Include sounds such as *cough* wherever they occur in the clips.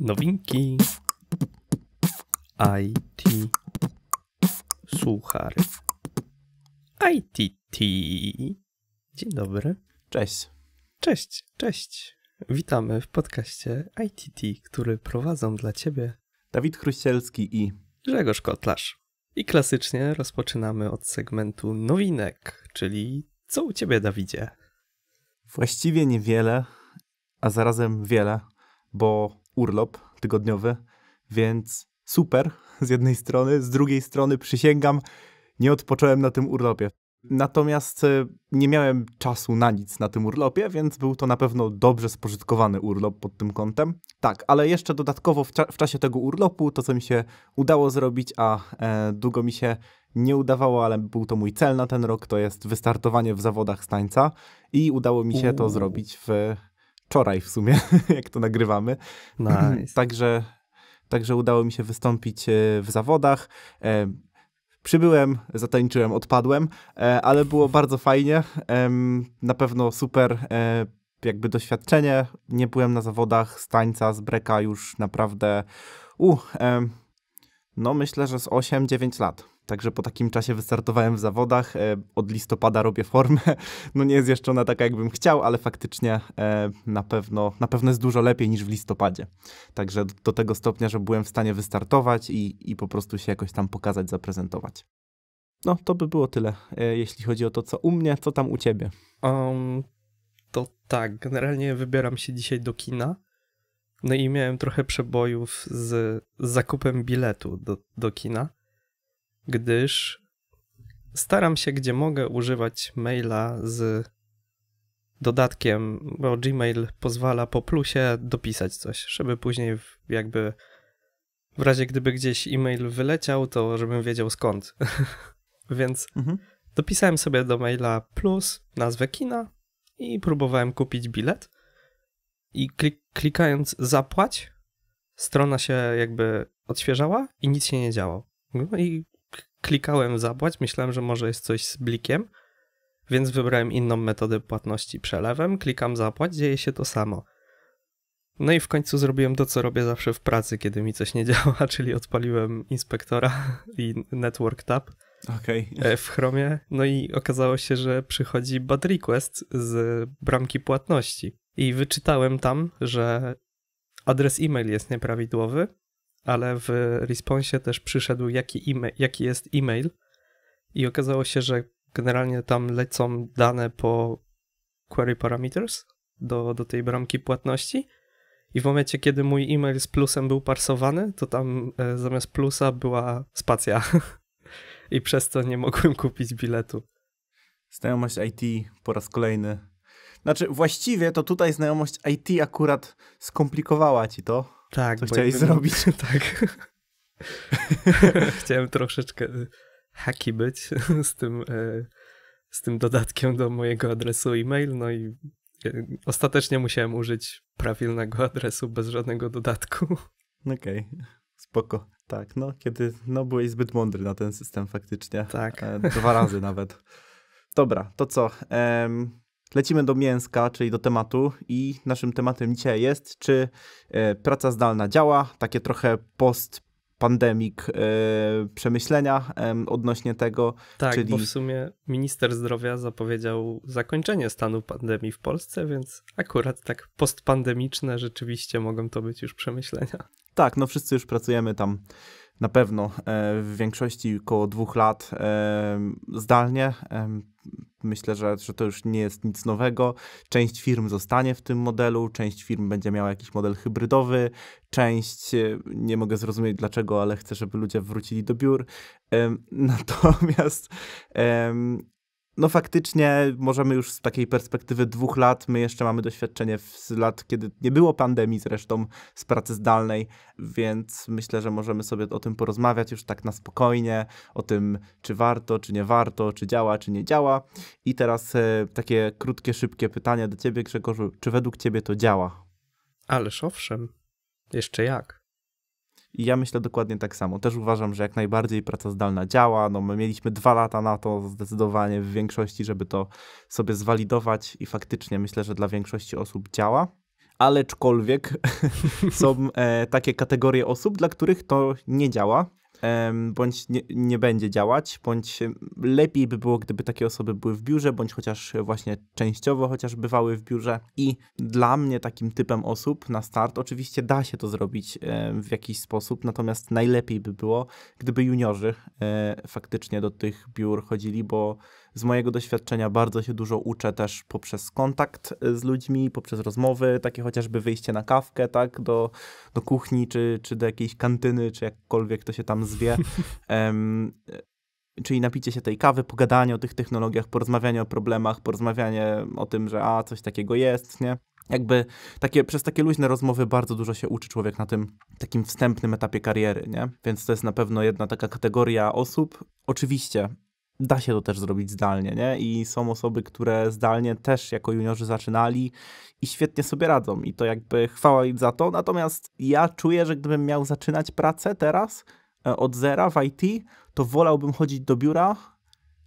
Nowinki IT Suchar ITT Dzień dobry. Cześć. Cześć, cześć. Witamy w podcaście ITT, który prowadzą dla Ciebie Dawid Chruścielski i Grzegorz Kotlarz. I klasycznie rozpoczynamy od segmentu nowinek, czyli co u Ciebie, Dawidzie? Właściwie niewiele, a zarazem wiele, bo urlop tygodniowy, więc super *laughs* z jednej strony, z drugiej strony przysięgam, nie odpocząłem na tym urlopie. Natomiast y, nie miałem czasu na nic na tym urlopie, więc był to na pewno dobrze spożytkowany urlop pod tym kątem. Tak, ale jeszcze dodatkowo w, cza w czasie tego urlopu to, co mi się udało zrobić, a e, długo mi się nie udawało, ale był to mój cel na ten rok, to jest wystartowanie w zawodach stańca i udało mi się Uuu. to zrobić w wczoraj w sumie, *laughs* jak to nagrywamy. Nice. *clears throat* Także, także udało mi się wystąpić e, w zawodach. E, przybyłem, zatańczyłem, odpadłem, e, ale było bardzo fajnie. Na pewno super jakby doświadczenie. Nie byłem na zawodach z tańca, z breka już naprawdę u, no myślę, że z 8-9 lat. Także po takim czasie wystartowałem w zawodach. E, od listopada robię formę. *laughs* No nie jest jeszcze ona taka, jakbym chciał, ale faktycznie e, na pewno, na pewno jest dużo lepiej niż w listopadzie. Także do tego stopnia, że byłem w stanie wystartować i, i po prostu się jakoś tam pokazać, zaprezentować. No, to by było tyle, e, jeśli chodzi o to, co u mnie, co tam u ciebie. Um, to tak, generalnie wybieram się dzisiaj do kina. No i miałem trochę przebojów z zakupem biletu do, do kina gdyż staram się, gdzie mogę, używać maila z dodatkiem, bo Gmail pozwala po plusie dopisać coś, żeby później jakby w razie gdyby gdzieś e-mail wyleciał, to żebym wiedział skąd. *laughs* Więc mhm. dopisałem sobie do maila plus nazwę kina i próbowałem kupić bilet. I klik klikając zapłać, strona się jakby odświeżała i nic się nie działo. No i klikałem zapłać, myślałem, że może jest coś z blikiem, więc wybrałem inną metodę płatności przelewem, klikam zapłać, dzieje się to samo. No i w końcu zrobiłem to, co robię zawsze w pracy, kiedy mi coś nie *laughs* działa, czyli odpaliłem inspektora i Network Tab okay. E, w Chromie. No i okazało się, że przychodzi bad request z bramki płatności. I wyczytałem tam, że adres e-mail jest nieprawidłowy, ale w responsie też przyszedł jaki, e jaki jest e-mail i okazało się, że generalnie tam lecą dane po query parameters do, do tej bramki płatności i w momencie, kiedy mój e-mail z plusem był parsowany, to tam e, zamiast plusa była spacja *laughs* i przez to nie mogłem kupić biletu. Znajomość IT po raz kolejny. Znaczy, właściwie to tutaj znajomość IT akurat skomplikowała ci to, tak. Co chciałeś zrobić. *laughs* tak. *laughs* Chciałem troszeczkę y, haki być *laughs* z tym, e, z tym dodatkiem do mojego adresu e-mail, no i e, ostatecznie musiałem użyć prawilnego adresu bez żadnego dodatku. No okej, okay. spoko. Tak, no kiedy, no byłeś zbyt mądry na ten system faktycznie. Tak. E, dwa razy nawet. Dobra, to co? Um, Lecimy do mięska, czyli do tematu i naszym tematem dzisiaj jest, czy e, praca zdalna działa, takie trochę post pandemik e, przemyślenia odnośnie tego. Tak, czyli... bo w sumie minister zdrowia zapowiedział zakończenie stanu pandemii w Polsce, więc akurat tak postpandemiczne rzeczywiście mogą to być już przemyślenia. Tak, no wszyscy już pracujemy tam na pewno e, w większości około dwóch lat e, zdalnie. E, myślę, że, że to już nie jest nic nowego. Część firm zostanie w tym modelu, część firm będzie miała jakiś model hybrydowy, część nie mogę zrozumieć dlaczego, ale chcę, żeby ludzie wrócili do biur. *laughs* Natomiast no faktycznie możemy już z takiej perspektywy dwóch lat, my jeszcze mamy doświadczenie z lat, kiedy nie było pandemii zresztą z pracy zdalnej, więc myślę, że możemy sobie o tym porozmawiać już tak na spokojnie, o tym czy warto, czy nie warto, czy działa, czy nie działa. I teraz e, takie krótkie, szybkie pytanie do ciebie Grzegorzu, czy według ciebie to działa? Ależ owszem, jeszcze jak. I ja myślę dokładnie tak samo. Też uważam, że jak najbardziej praca zdalna działa. No, my mieliśmy dwa lata na to zdecydowanie w większości, żeby to sobie zwalidować i faktycznie myślę, że dla większości osób działa. Aleczkolwiek *laughs* są e, takie kategorie osób, dla których to nie działa bądź nie, nie, będzie działać, bądź lepiej by było, gdyby takie osoby były w biurze, bądź chociaż e, właśnie częściowo chociaż bywały w biurze. I dla mnie takim typem osób na start oczywiście da się to zrobić w jakiś sposób, natomiast najlepiej by było, gdyby juniorzy e, faktycznie do tych biur chodzili, bo z mojego doświadczenia bardzo się dużo uczę też poprzez kontakt e, z ludźmi, poprzez rozmowy, takie chociażby wyjście na kawkę, tak, do, do kuchni, czy, czy do jakiejś kantyny, czy jakkolwiek to się tam zwie. um, *laughs* czyli napicie się tej kawy, pogadanie o tych technologiach, porozmawianie o problemach, porozmawianie o tym, że a, coś takiego jest, nie? Jakby takie, przez takie luźne rozmowy bardzo dużo się uczy człowiek na tym takim wstępnym etapie kariery, nie? Więc to jest na pewno jedna taka kategoria osób. Oczywiście da się to też zrobić zdalnie, nie? I są osoby, które zdalnie też jako juniorzy zaczynali i świetnie sobie radzą i to jakby chwała im za to. Natomiast ja czuję, że gdybym miał zaczynać pracę teraz e, od zera w IT, to wolałbym chodzić do biura,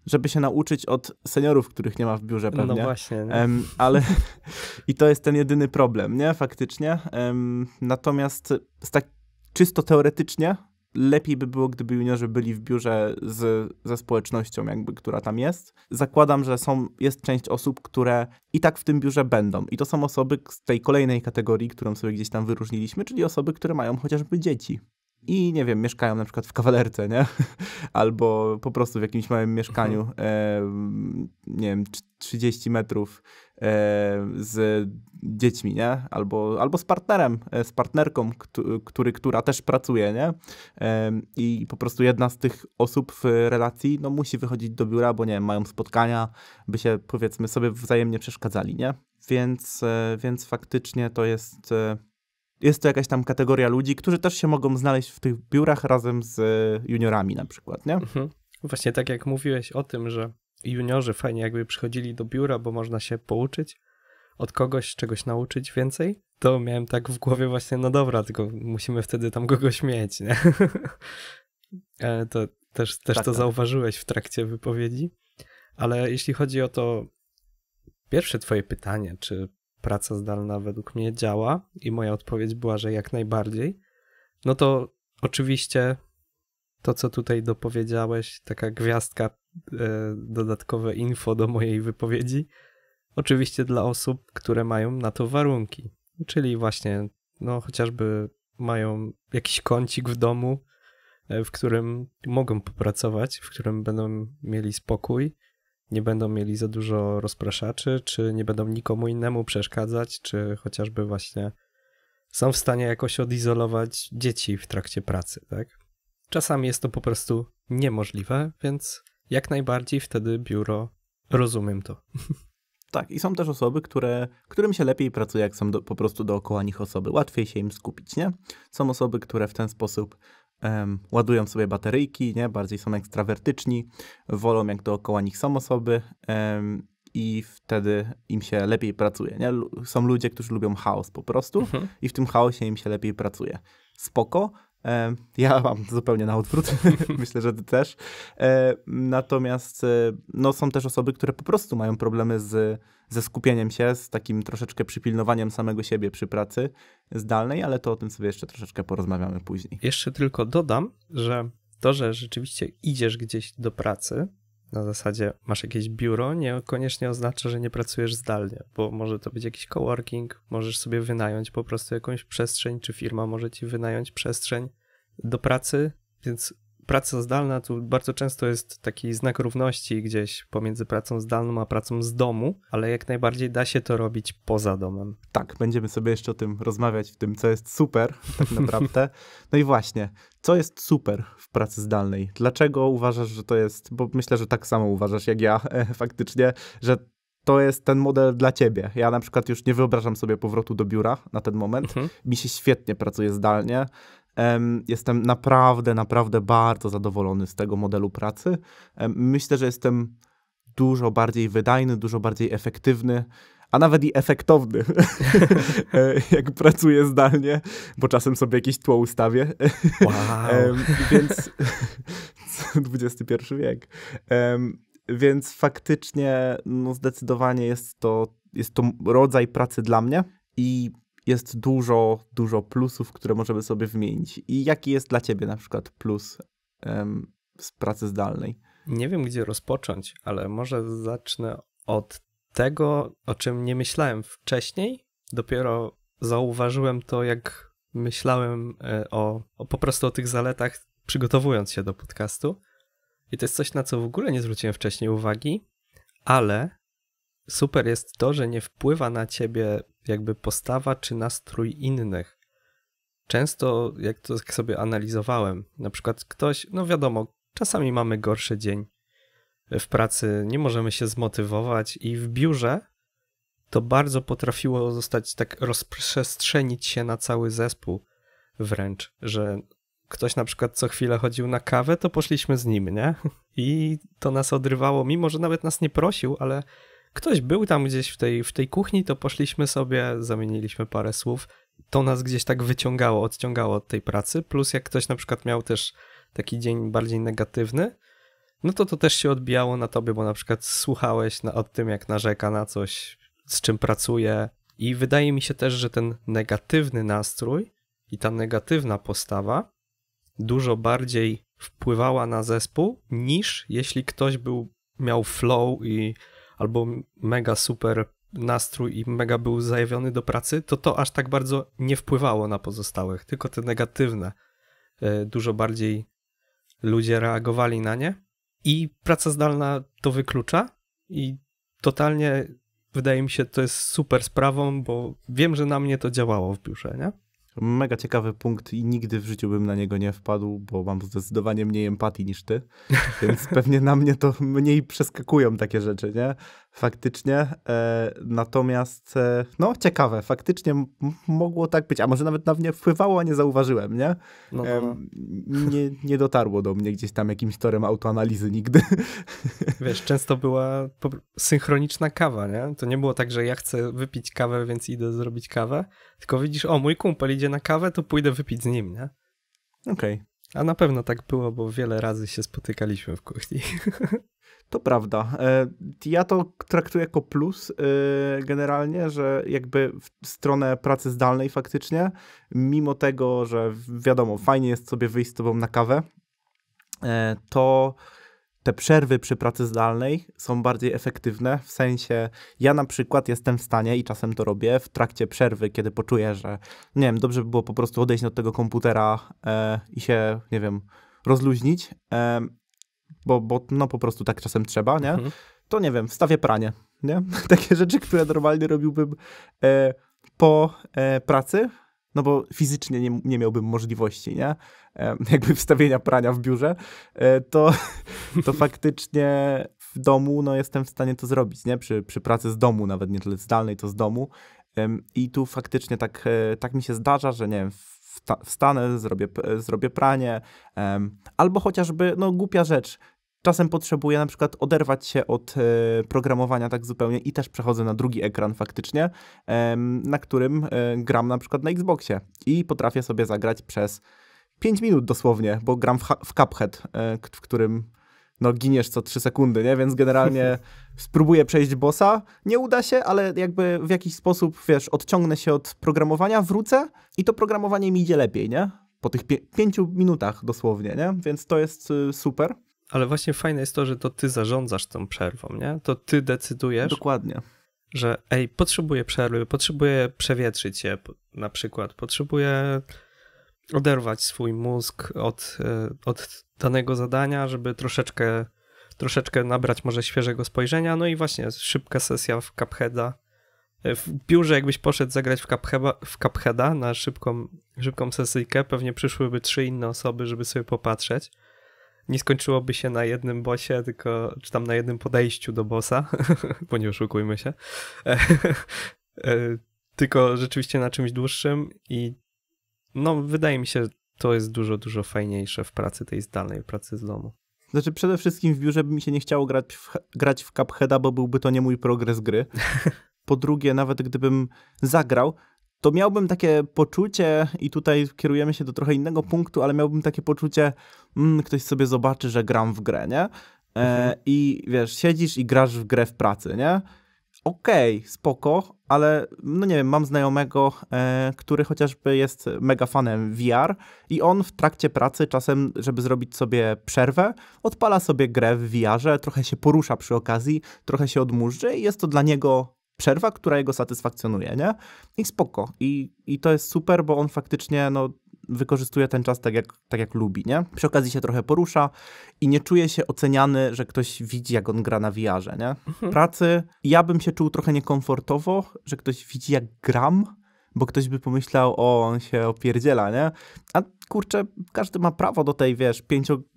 żeby się nauczyć od seniorów, których nie ma w biurze no pewnie. No właśnie. Um, ale *laughs* i to jest ten jedyny problem, nie? Faktycznie. Um, natomiast z tak czysto teoretycznie lepiej by było, gdyby juniorzy byli w biurze z, ze społecznością, jakby, która tam jest. Zakładam, że są, jest część osób, które i tak w tym biurze będą. I to są osoby z tej kolejnej kategorii, którą sobie gdzieś tam wyróżniliśmy, czyli osoby, które mają chociażby dzieci i nie wiem, mieszkają na przykład w kawalerce, nie? *laughs* Albo po prostu w jakimś małym mieszkaniu, mhm. e, nie wiem, 30 metrów e, z dziećmi, nie? Albo, albo z partnerem, e, z partnerką, który, która też pracuje, nie? E, I po prostu jedna z tych osób w relacji, no musi wychodzić do biura, bo nie wiem, mają spotkania, by się powiedzmy sobie wzajemnie przeszkadzali, nie? Więc, e, więc faktycznie to jest e, jest to jakaś tam kategoria ludzi, którzy też się mogą znaleźć w tych biurach razem z e, juniorami na przykład, nie? Mhm. Właśnie tak jak mówiłeś o tym, że juniorzy fajnie jakby przychodzili do biura, bo można się pouczyć od kogoś, czegoś nauczyć więcej, to miałem tak w głowie właśnie, no dobra, tylko musimy wtedy tam kogoś mieć, nie? *laughs* E, to też, też tak, to tak. zauważyłeś w trakcie wypowiedzi. Ale jeśli chodzi o to pierwsze twoje pytanie, czy praca zdalna według mnie działa i moja odpowiedź była, że jak najbardziej. No to oczywiście to, co tutaj dopowiedziałeś, taka gwiazdka, e, dodatkowe info do mojej wypowiedzi, oczywiście dla osób, które mają na to warunki, czyli właśnie, no chociażby mają jakiś kącik w domu, e, w którym mogą popracować, w którym będą mieli spokój, nie będą mieli za dużo rozpraszaczy, czy nie będą nikomu innemu przeszkadzać, czy chociażby właśnie są w stanie jakoś odizolować dzieci w trakcie pracy, tak? Czasami jest to po prostu niemożliwe, więc jak najbardziej wtedy biuro rozumiem to. *laughs* Tak, i są też osoby, które, którym się lepiej pracuje, jak są do, po prostu dookoła nich osoby. Łatwiej się im skupić, nie? Są osoby, które w ten sposób um, ładują sobie bateryjki, nie? bardziej są ekstrawertyczni, wolą jak dookoła nich są osoby um, i wtedy im się lepiej pracuje. Nie? Są ludzie, którzy lubią chaos po prostu mhm. i w tym chaosie im się lepiej pracuje. Spoko, E, ja *laughs* mam zupełnie na odwrót, *laughs* myślę, że ty też. E, natomiast e, no, są też osoby, które po prostu mają problemy z, ze skupieniem się, z takim troszeczkę przypilnowaniem samego siebie przy pracy zdalnej, ale to o tym sobie jeszcze troszeczkę porozmawiamy później. Jeszcze tylko dodam, że to, że rzeczywiście idziesz gdzieś do pracy, na zasadzie masz jakieś biuro, niekoniecznie oznacza, że nie pracujesz zdalnie, bo może to być jakiś coworking, możesz sobie wynająć po prostu jakąś przestrzeń, czy firma może ci wynająć przestrzeń do pracy, więc praca zdalna tu bardzo często jest taki znak równości gdzieś pomiędzy pracą zdalną a pracą z domu, ale jak najbardziej da się to robić poza domem. Tak, będziemy sobie jeszcze o tym rozmawiać, w tym co jest super tak *laughs* naprawdę. No i właśnie, co jest super w pracy zdalnej? Dlaczego uważasz, że to jest, bo myślę, że tak samo uważasz jak ja *laughs* e, faktycznie, że to jest ten model dla ciebie. Ja na przykład już nie wyobrażam sobie powrotu do biura na ten moment. Mhm. Mi się świetnie pracuje zdalnie. Jestem naprawdę, naprawdę bardzo zadowolony z tego modelu pracy. Myślę, że jestem dużo bardziej wydajny, dużo bardziej efektywny a nawet i efektowny, *laughs* e, jak pracuję zdalnie, bo czasem sobie jakieś tło ustawię. Wow. um, więc XXI *laughs* wiek. Um, więc faktycznie no, zdecydowanie jest to, jest to rodzaj pracy dla mnie i jest dużo, dużo plusów, które możemy sobie wymienić. I jaki jest dla ciebie na przykład plus um, z pracy zdalnej? Nie wiem, gdzie rozpocząć, ale może zacznę od tego, o czym nie myślałem wcześniej. Dopiero zauważyłem to, jak myślałem e, o, o po prostu o tych zaletach, przygotowując się do podcastu. I to jest coś, na co w ogóle nie zwróciłem wcześniej uwagi, ale super jest to, że nie wpływa na ciebie jakby postawa czy nastrój innych. Często, jak to tak sobie analizowałem, na przykład ktoś, no wiadomo, czasami mamy gorszy dzień w pracy, nie możemy się zmotywować i w biurze to bardzo potrafiło zostać tak rozprzestrzenić się na cały zespół wręcz, że ktoś na przykład co chwilę chodził na kawę, to poszliśmy z nim, nie? I to nas odrywało, mimo że nawet nas nie prosił, ale ktoś był tam gdzieś w tej, w tej kuchni, to poszliśmy sobie, zamieniliśmy parę słów. To nas gdzieś tak wyciągało, odciągało od tej pracy. Plus, jak ktoś na przykład miał też taki dzień bardziej negatywny, no to to też się odbijało na tobie, bo na przykład słuchałeś na, o tym, jak narzeka na coś, z czym pracuje. I wydaje mi się też, że ten negatywny nastrój i ta negatywna postawa dużo bardziej wpływała na zespół, niż jeśli ktoś był, miał flow i albo mega super nastrój i mega był zajawiony do pracy, to to aż tak bardzo nie wpływało na pozostałych, tylko te negatywne. E, dużo bardziej ludzie reagowali na nie i praca zdalna to wyklucza i totalnie wydaje mi się to jest super sprawą, bo wiem, że na mnie to działało w biurze, nie? Mega ciekawy punkt i nigdy w życiu bym na niego nie wpadł, bo mam zdecydowanie mniej empatii niż ty, więc *laughs* pewnie na mnie to mniej przeskakują takie rzeczy, nie? Faktycznie. E, natomiast, e, no ciekawe, faktycznie mogło tak być, a może nawet na mnie wpływało, a nie zauważyłem, nie? No, no, no. nie, nie dotarło do mnie gdzieś tam jakimś torem autoanalizy nigdy. *laughs* Wiesz, często była synchroniczna kawa, nie? To nie było tak, że ja chcę wypić kawę, więc idę zrobić kawę, tylko widzisz, o, mój kumpel idzie na kawę, to pójdę wypić z nim, nie? Okej. Okay. A na pewno tak było, bo wiele razy się spotykaliśmy w kuchni. *laughs* To prawda. E, ja to traktuję jako plus e, generalnie, że jakby w stronę pracy zdalnej faktycznie, mimo tego, że wiadomo, fajnie jest sobie wyjść z tobą na kawę, e, to te przerwy przy pracy zdalnej są bardziej efektywne, w sensie ja na przykład jestem w stanie i czasem to robię w trakcie przerwy, kiedy poczuję, że nie wiem, dobrze by było po prostu odejść od tego komputera e, i się, nie wiem, rozluźnić. E, bo, bo no po prostu tak czasem trzeba, nie? Mhm. To nie wiem, wstawię pranie, nie? *laughs* Takie rzeczy, które normalnie robiłbym e, po e, pracy, no bo fizycznie nie, nie miałbym możliwości, nie? E, jakby wstawienia prania w biurze, e, to, *laughs* to faktycznie w domu, no jestem w stanie to zrobić, nie? Przy, przy pracy z domu, nawet nie tyle zdalnej, to z domu. I tu faktycznie tak, e, tak mi się zdarza, że nie wiem, wsta wstanę, zrobię, zrobię pranie, um, albo chociażby, no głupia rzecz, czasem potrzebuję na przykład oderwać się od e, programowania tak zupełnie i też przechodzę na drugi ekran faktycznie, na którym e, gram na przykład na Xboxie i potrafię sobie zagrać przez 5 minut dosłownie, bo gram w, w Cuphead, e, w którym no giniesz co trzy sekundy, nie? Więc generalnie *laughs* spróbuję przejść bossa, nie uda się, ale jakby w jakiś sposób, wiesz, odciągnę się od programowania, wrócę i to programowanie mi idzie lepiej, nie? Po tych pięciu minutach dosłownie, nie? Więc to jest y, super. Ale właśnie fajne jest to, że to ty zarządzasz tą przerwą, nie? To ty decydujesz. Dokładnie. Że ej, potrzebuję przerwy, potrzebuję przewietrzyć się na przykład, potrzebuję oderwać swój mózg od, y, od danego zadania, żeby troszeczkę, troszeczkę nabrać może świeżego spojrzenia. No i właśnie szybka sesja w Cupheada. W biurze jakbyś poszedł zagrać w, Cupheada, w Cupheada na szybką, szybką sesyjkę, pewnie przyszłyby trzy inne osoby, żeby sobie popatrzeć. Nie skończyłoby się na jednym bosie, tylko czy tam na jednym podejściu do bossa, *laughs* bo nie oszukujmy się. *laughs* E, e, tylko rzeczywiście na czymś dłuższym i no wydaje mi się to jest dużo, dużo fajniejsze w pracy tej zdalnej, pracy z domu. Znaczy przede wszystkim w biurze by mi się nie chciało grać w, grać w Cupheada, bo byłby to nie mój progres gry. *laughs* Po drugie, nawet gdybym zagrał, to miałbym takie poczucie, i tutaj kierujemy się do trochę innego punktu, ale miałbym takie poczucie, mm, ktoś sobie zobaczy, że gram w grę, nie? E, mhm. I wiesz, siedzisz i grasz w grę w pracy, nie? okej, okay, spoko, ale no nie wiem, mam znajomego, e, który chociażby jest mega fanem VR i on w trakcie pracy czasem, żeby zrobić sobie przerwę, odpala sobie grę w VR-ze, trochę się porusza przy okazji, trochę się odmurzy i jest to dla niego przerwa, która jego satysfakcjonuje, nie? I spoko. I, i to jest super, bo on faktycznie no, wykorzystuje ten czas tak jak, tak jak lubi, nie? Przy okazji się trochę porusza i nie czuje się oceniany, że ktoś widzi, jak on gra na wiarze, nie? Mhm. Pracy ja bym się czuł trochę niekomfortowo, że ktoś widzi, jak gram, bo ktoś by pomyślał, o, on się opierdziela, nie? A kurczę, każdy ma prawo do tej, wiesz,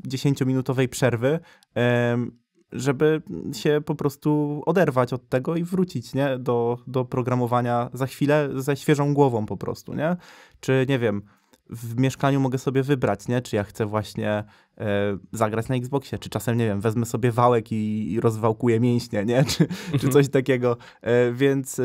5-10 minutowej przerwy, żeby się po prostu oderwać od tego i wrócić, nie? Do, do programowania za chwilę ze świeżą głową po prostu, nie? Czy, nie wiem, w mieszkaniu mogę sobie wybrać, nie? Czy ja chcę właśnie e, zagrać na Xboxie, czy czasem, nie wiem, wezmę sobie wałek i, i rozwałkuję mięśnie, nie? *laughs* Czy, czy coś mhm. takiego. E, więc, e,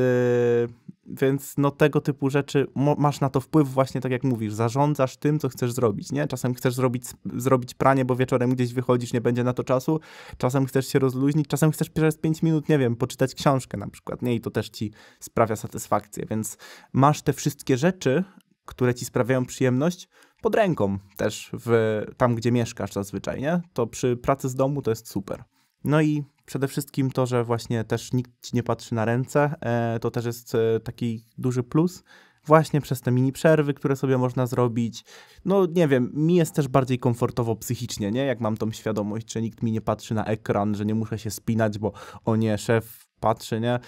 więc no tego typu rzeczy masz na to wpływ właśnie, tak jak mówisz, zarządzasz tym, co chcesz zrobić, nie? Czasem chcesz zrobić, zrobić pranie, bo wieczorem gdzieś wychodzisz, nie będzie na to czasu. Czasem chcesz się rozluźnić, czasem chcesz przez 5 minut, nie wiem, poczytać książkę na przykład, nie? I to też ci sprawia satysfakcję, więc masz te wszystkie rzeczy które ci sprawiają przyjemność, pod ręką też w, tam, gdzie mieszkasz zazwyczaj, nie? To przy pracy z domu to jest super. No i przede wszystkim to, że właśnie też nikt ci nie patrzy na ręce, e, to też jest e, taki duży plus. Właśnie przez te mini przerwy, które sobie można zrobić. No nie wiem, mi jest też bardziej komfortowo psychicznie, nie? Jak mam tą świadomość, że nikt mi nie patrzy na ekran, że nie muszę się spinać, bo o nie, szef patrzy, nie?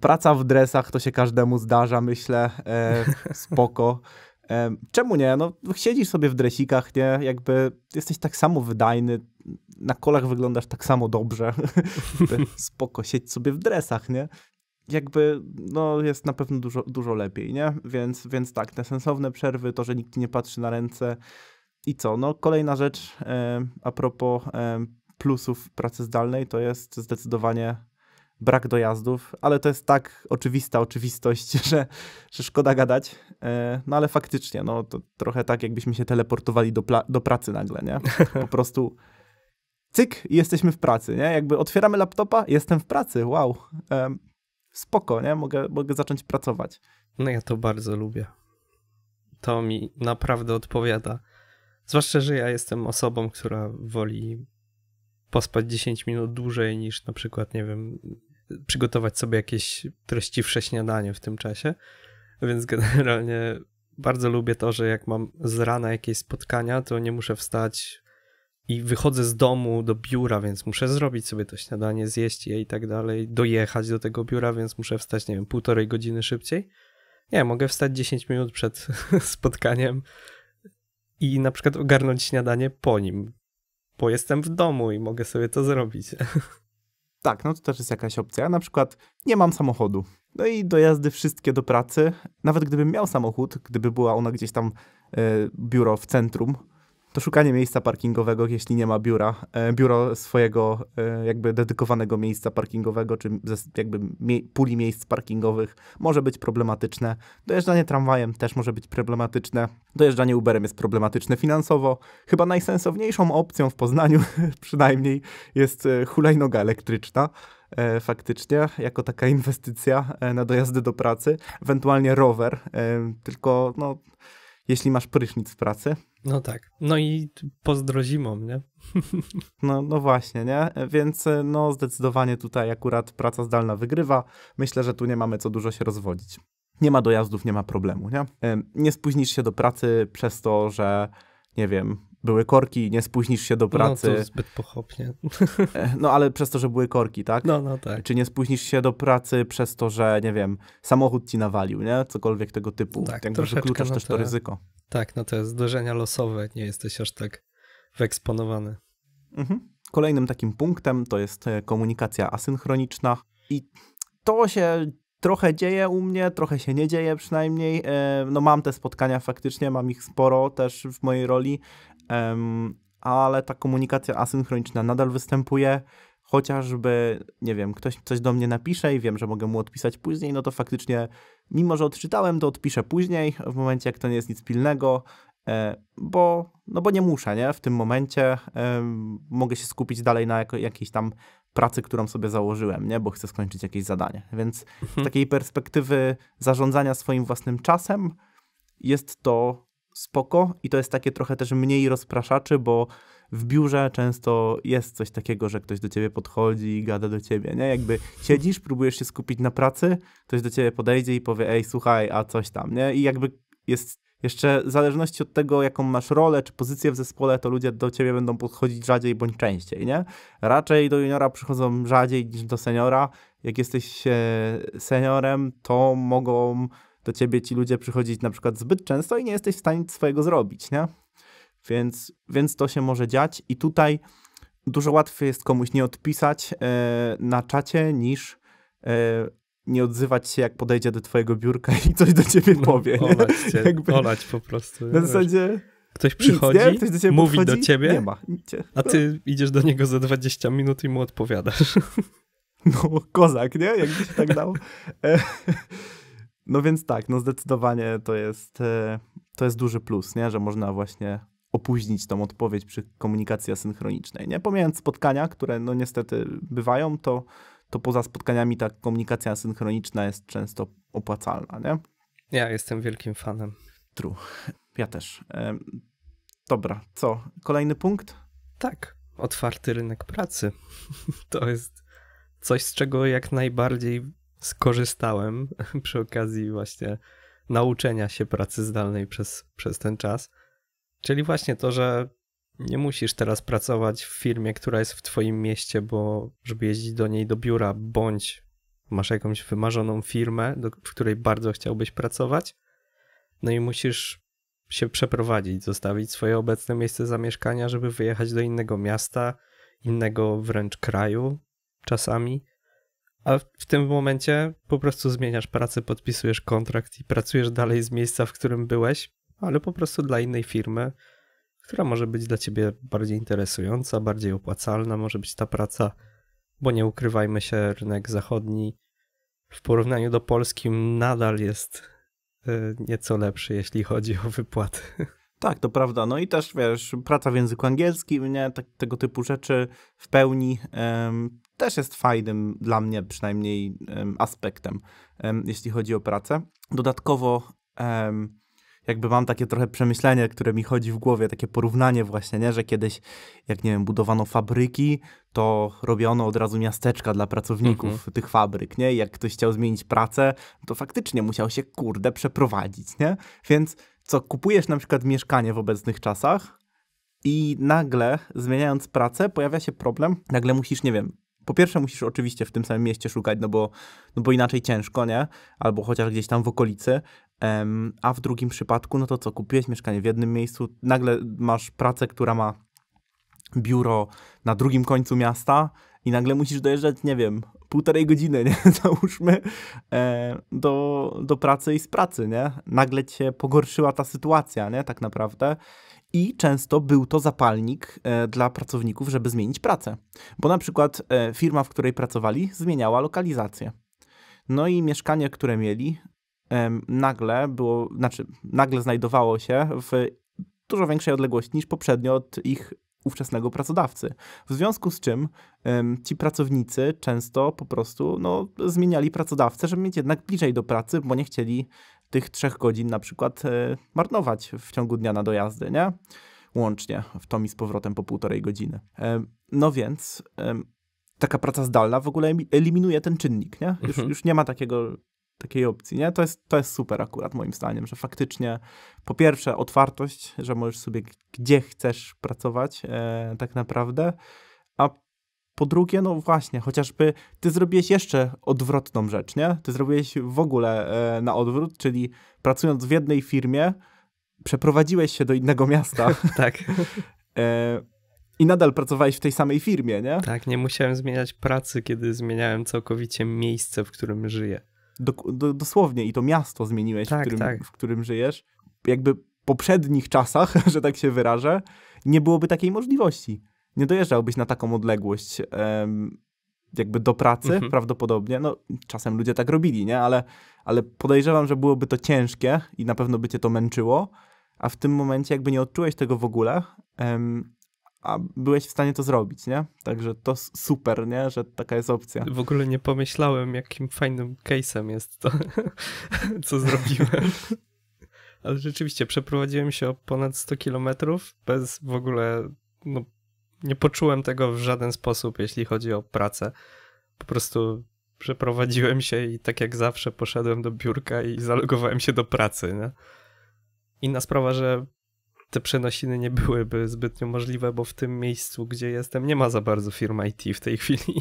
praca w dresach to się każdemu zdarza, myślę. E, spoko. E, czemu nie? No, siedzisz sobie w dresikach, nie? Jakby jesteś tak samo wydajny, na kolach wyglądasz tak samo dobrze. *laughs* spoko, siedź sobie w dresach, nie? Jakby, no, jest na pewno dużo, dużo lepiej, nie? Więc, więc tak, te sensowne przerwy, to, że nikt nie patrzy na ręce. I co? No, kolejna rzecz e, a propos e, plusów pracy zdalnej, to jest zdecydowanie brak dojazdów, ale to jest tak oczywista oczywistość, *laughs* że, że szkoda gadać. E, no ale faktycznie, no to trochę tak, jakbyśmy się teleportowali do, do pracy nagle, nie? *laughs* Po prostu cyk i jesteśmy w pracy, nie? Jakby otwieramy laptopa, jestem w pracy, wow. E, spoko, nie? Mogę, mogę zacząć pracować. No ja to bardzo lubię. To mi naprawdę odpowiada. Zwłaszcza, że ja jestem osobą, która woli pospać 10 minut dłużej niż na przykład, nie wiem, przygotować sobie jakieś treściwsze śniadanie w tym czasie. Więc *laughs* generalnie bardzo lubię to, że jak mam z rana jakieś spotkania, to nie muszę wstać i wychodzę z domu do biura, więc muszę zrobić sobie to śniadanie, zjeść je i tak dalej, dojechać do tego biura, więc muszę wstać, nie wiem, półtorej godziny szybciej. Nie, mogę wstać 10 minut przed *laughs* spotkaniem i na przykład ogarnąć śniadanie po nim bo jestem w domu i mogę sobie to zrobić. *laughs* Tak, no to też jest jakaś opcja. Na przykład nie mam samochodu. No i dojazdy wszystkie do pracy. Nawet gdybym miał samochód, gdyby była ona gdzieś tam e, biuro w centrum, to szukanie miejsca parkingowego, jeśli nie ma biura, e, biuro swojego e, jakby dedykowanego miejsca parkingowego, czy jakby puli miejsc parkingowych może być problematyczne. Dojeżdżanie tramwajem też może być problematyczne. Dojeżdżanie Uberem jest problematyczne finansowo. Chyba najsensowniejszą opcją w Poznaniu *laughs* przynajmniej jest e, hulajnoga elektryczna faktycznie, jako taka inwestycja na dojazdy do pracy, ewentualnie rower, tylko no jeśli masz prysznic w pracy. No tak. No i pozdro zimą, nie? *laughs* No, no właśnie, nie? Więc e, no zdecydowanie tutaj akurat praca zdalna wygrywa. Myślę, że tu nie mamy co dużo się rozwodzić. Nie ma dojazdów, nie ma problemu, nie? Nie spóźnisz się do pracy przez to, że nie wiem, były korki, nie spóźnisz się do pracy. No to zbyt pochopnie. E, no ale przez to, że były korki, tak? No, no tak. Czy nie spóźnisz się do pracy przez to, że, nie wiem, samochód ci nawalił, nie? Cokolwiek tego typu. tak, Jak wykluczasz no też to ryzyko. Tak, no to jest zdarzenia losowe, nie jesteś aż tak wyeksponowany. Mhm. Kolejnym takim punktem to jest e, komunikacja asynchroniczna i to się trochę dzieje u mnie, trochę się nie dzieje przynajmniej. E, no mam te spotkania faktycznie, mam ich sporo też w mojej roli, ale ta komunikacja asynchroniczna nadal występuje. Chociażby, nie wiem, ktoś coś do mnie napisze i wiem, że mogę mu odpisać później, no to faktycznie, mimo że odczytałem, to odpiszę później, w momencie jak to nie jest nic pilnego, e, bo, no bo nie muszę, nie? W tym momencie mogę się skupić dalej na jako, jakiejś tam pracy, którą sobie założyłem, nie? Bo chcę skończyć jakieś zadanie. Więc z mhm. takiej perspektywy zarządzania swoim własnym czasem jest to spoko i to jest takie trochę też mniej rozpraszaczy, bo w biurze często jest coś takiego, że ktoś do ciebie podchodzi i gada do ciebie, nie? Jakby siedzisz, próbujesz się skupić na pracy, ktoś do ciebie podejdzie i powie, ej, słuchaj, a coś tam, nie? I jakby jest jeszcze w zależności od tego, jaką masz rolę czy pozycję w zespole, to ludzie do ciebie będą podchodzić rzadziej bądź częściej, nie? Raczej do juniora przychodzą rzadziej niż do seniora. Jak jesteś e, seniorem, to mogą do ciebie ci ludzie przychodzić na przykład zbyt często i nie jesteś w stanie nic swojego zrobić, nie? Więc, więc to się może dziać i tutaj dużo łatwiej jest komuś nie odpisać e, na czacie niż e, nie odzywać się, jak podejdzie do twojego biurka i coś do ciebie no, powie. olać, cię, *laughs* Jakby, olać po prostu. Na zasadzie... Ktoś przychodzi, Nic, Ktoś do mówi podchodzi? do ciebie, ma, a ty no. idziesz do niego za 20 minut i mu odpowiadasz. *laughs* No, kozak, nie? Jakby się tak dało. *laughs* E, no więc tak, no zdecydowanie to jest, e, to jest duży plus, nie? że można właśnie opóźnić tą odpowiedź przy komunikacji asynchronicznej. Nie pomijając spotkania, które no niestety bywają, to, to poza spotkaniami ta komunikacja asynchroniczna jest często opłacalna. Nie? Ja jestem wielkim fanem. True. Ja też. E, dobra, co? Kolejny punkt? Tak, otwarty rynek pracy. *laughs* To jest coś, z czego jak najbardziej skorzystałem *laughs* przy okazji właśnie nauczenia się pracy zdalnej przez, przez ten czas. Czyli właśnie to, że nie musisz teraz pracować w firmie, która jest w twoim mieście, bo żeby jeździć do niej do biura, bądź masz jakąś wymarzoną firmę, do, w której bardzo chciałbyś pracować. No i musisz się przeprowadzić, zostawić swoje obecne miejsce zamieszkania, żeby wyjechać do innego miasta, innego wręcz kraju czasami a w tym momencie po prostu zmieniasz pracę, podpisujesz kontrakt i pracujesz dalej z miejsca, w którym byłeś, ale po prostu dla innej firmy, która może być dla ciebie bardziej interesująca, bardziej opłacalna, może być ta praca, bo nie ukrywajmy się, rynek zachodni w porównaniu do polskim nadal jest y, nieco lepszy, jeśli chodzi o wypłaty. Tak, to prawda. No i też, wiesz, praca w języku angielskim, nie? Tak, tego typu rzeczy w pełni też jest fajnym dla mnie przynajmniej aspektem, jeśli chodzi o pracę. Dodatkowo jakby mam takie trochę przemyślenie, które mi chodzi w głowie, takie porównanie właśnie, nie? że kiedyś, jak nie wiem, budowano fabryki, to robiono od razu miasteczka dla pracowników mhm. tych fabryk, nie? I jak ktoś chciał zmienić pracę, to faktycznie musiał się, kurde, przeprowadzić, nie? Więc co, kupujesz na przykład mieszkanie w obecnych czasach i nagle, zmieniając pracę, pojawia się problem, nagle musisz, nie wiem, po pierwsze musisz oczywiście w tym samym mieście szukać, no bo, no bo inaczej ciężko, nie? Albo chociaż gdzieś tam w okolicy. Um, a w drugim przypadku, no to co, kupiłeś mieszkanie w jednym miejscu, nagle masz pracę, która ma biuro na drugim końcu miasta i nagle musisz dojeżdżać, nie wiem, półtorej godziny, nie? *laughs* załóżmy, e, do, do pracy i z pracy, nie? Nagle cię pogorszyła ta sytuacja, nie? Tak naprawdę. I często był to zapalnik e, dla pracowników, żeby zmienić pracę. Bo na przykład e, firma, w której pracowali, zmieniała lokalizację. No i mieszkanie, które mieli, nagle było, znaczy nagle znajdowało się w dużo większej odległości niż poprzednio od ich ówczesnego pracodawcy. W związku z czym ci pracownicy często po prostu no, zmieniali pracodawcę, żeby mieć jednak bliżej do pracy, bo nie chcieli tych trzech godzin na przykład e, marnować w ciągu dnia na dojazdy, nie? Łącznie w to mi z powrotem po półtorej godziny. E, no więc e, taka praca zdalna w ogóle eliminuje ten czynnik, nie? Już, mhm. już nie ma takiego, takiej opcji, nie? To jest, to jest super akurat moim zdaniem, że faktycznie po pierwsze otwartość, że możesz sobie gdzie chcesz pracować tak naprawdę, po drugie, no właśnie, chociażby ty zrobiłeś jeszcze odwrotną rzecz, nie? Ty zrobiłeś w ogóle e, na odwrót, czyli pracując w jednej firmie, przeprowadziłeś się do innego miasta. *laughs* tak. E, I nadal pracowałeś w tej samej firmie, nie? Tak, nie musiałem zmieniać pracy, kiedy zmieniałem całkowicie miejsce, w którym żyję. Do, do, dosłownie i to miasto zmieniłeś, tak, w, którym, tak. w którym żyjesz. Jakby w poprzednich czasach, *laughs* że tak się wyrażę, nie byłoby takiej możliwości nie dojeżdżałbyś na taką odległość jakby do pracy mhm. prawdopodobnie. No, czasem ludzie tak robili, nie? Ale, ale podejrzewam, że byłoby to ciężkie i na pewno by cię to męczyło, a w tym momencie jakby nie odczułeś tego w ogóle, um, a byłeś w stanie to zrobić, nie? Także to super, nie? Że taka jest opcja. W ogóle nie pomyślałem, jakim fajnym case'em jest to, *laughs* co zrobiłem. Ale rzeczywiście, przeprowadziłem się o ponad 100 kilometrów bez w ogóle no, nie poczułem tego w żaden sposób, jeśli chodzi o pracę. Po prostu przeprowadziłem się i tak jak zawsze poszedłem do biurka i zalogowałem się do pracy. Nie? Inna sprawa, że te przenosiny nie byłyby zbytnio możliwe, bo w tym miejscu, gdzie jestem, nie ma za bardzo firm IT w tej *laughs* chwili,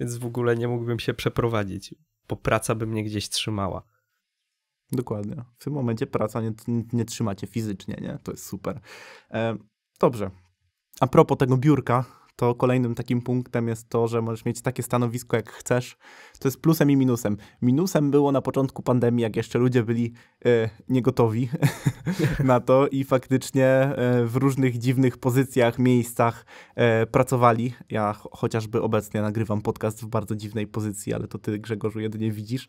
więc w ogóle nie mógłbym się przeprowadzić, bo praca by mnie gdzieś trzymała. Dokładnie. W tym momencie praca nie, nie trzymacie fizycznie, nie? To jest super. E, dobrze, a propos tego biurka, to kolejnym takim punktem jest to, że możesz mieć takie stanowisko, jak chcesz. To jest plusem i minusem. Minusem było na początku pandemii, jak jeszcze ludzie byli e, niegotowi *laughs* na to i faktycznie e, w różnych dziwnych pozycjach, miejscach e, pracowali. Ja ch chociażby obecnie nagrywam podcast w bardzo dziwnej pozycji, ale to ty, Grzegorzu, jedynie widzisz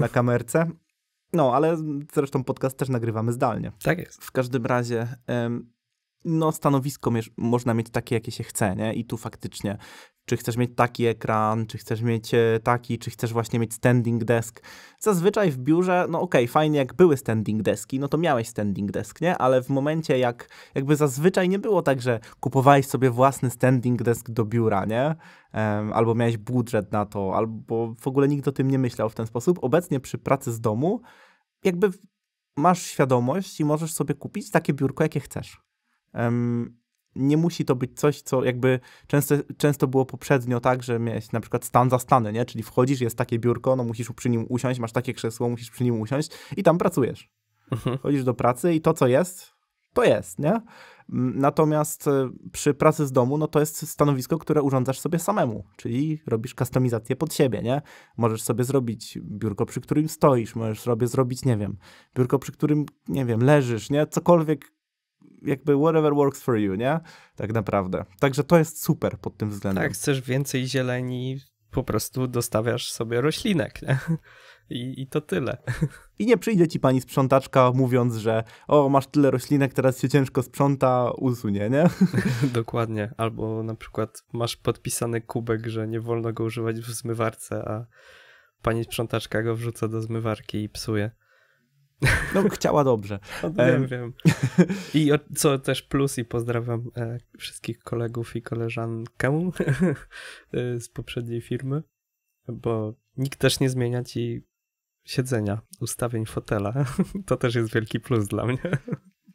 na *laughs* kamerce. No, ale zresztą podcast też nagrywamy zdalnie. Tak jest. W każdym razie no, stanowisko można mieć takie, jakie się chce, nie? I tu faktycznie, czy chcesz mieć taki ekran, czy chcesz mieć e, taki, czy chcesz właśnie mieć standing desk. Zazwyczaj w biurze, no okej, okay, fajnie jak były standing deski, no to miałeś standing desk, nie? Ale w momencie jak, jakby zazwyczaj nie było tak, że kupowałeś sobie własny standing desk do biura, nie? Um, albo miałeś budżet na to, albo w ogóle nikt o tym nie myślał w ten sposób. Obecnie przy pracy z domu, jakby masz świadomość i możesz sobie kupić takie biurko, jakie chcesz. Um, nie musi to być coś, co jakby często, często było poprzednio tak, że miałeś na przykład stan za stany, nie? Czyli wchodzisz, jest takie biurko, no musisz przy nim usiąść, masz takie krzesło, musisz przy nim usiąść i tam pracujesz. Mhm. Chodzisz do pracy i to, co jest, to jest, nie? Natomiast e, przy pracy z domu, no to jest stanowisko, które urządzasz sobie samemu, czyli robisz kustomizację pod siebie, nie? Możesz sobie zrobić biurko, przy którym stoisz, możesz sobie zrobić, nie wiem, biurko, przy którym, nie wiem, leżysz, nie? Cokolwiek, jakby whatever works for you, nie? Tak naprawdę. Także to jest super pod tym względem. Tak, chcesz więcej zieleni, po prostu dostawiasz sobie roślinek. Nie? I, I, to tyle. I nie przyjdzie ci pani sprzątaczka mówiąc, że o, masz tyle roślinek, teraz się ciężko sprząta, usunie, nie? *laughs* Dokładnie. Albo na przykład masz podpisany kubek, że nie wolno go używać w zmywarce, a pani sprzątaczka go wrzuca do zmywarki i psuje. *laughs* No, chciała dobrze. No, wiem, wiem. *laughs* I co też plus i pozdrawiam e, wszystkich kolegów i koleżankę *laughs* e, z poprzedniej firmy, bo nikt też nie zmienia ci siedzenia, ustawień fotela. To też jest wielki plus dla mnie.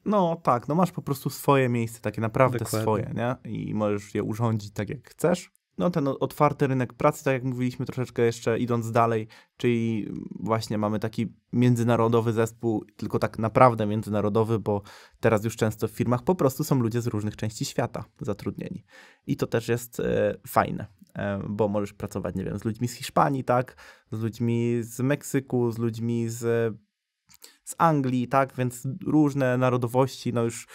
No tak, no masz po prostu swoje miejsce, takie naprawdę Dokładnie. swoje, nie? I możesz je urządzić tak, jak chcesz no, ten otwarty rynek pracy, tak jak mówiliśmy troszeczkę jeszcze idąc dalej, czyli właśnie mamy taki międzynarodowy zespół, tylko tak naprawdę międzynarodowy, bo teraz już często w firmach po prostu są ludzie z różnych części świata zatrudnieni. I to też jest e, fajne, e, bo możesz pracować, nie wiem, z ludźmi z Hiszpanii, tak, z ludźmi z Meksyku, z ludźmi z, z Anglii, tak, więc różne narodowości, no już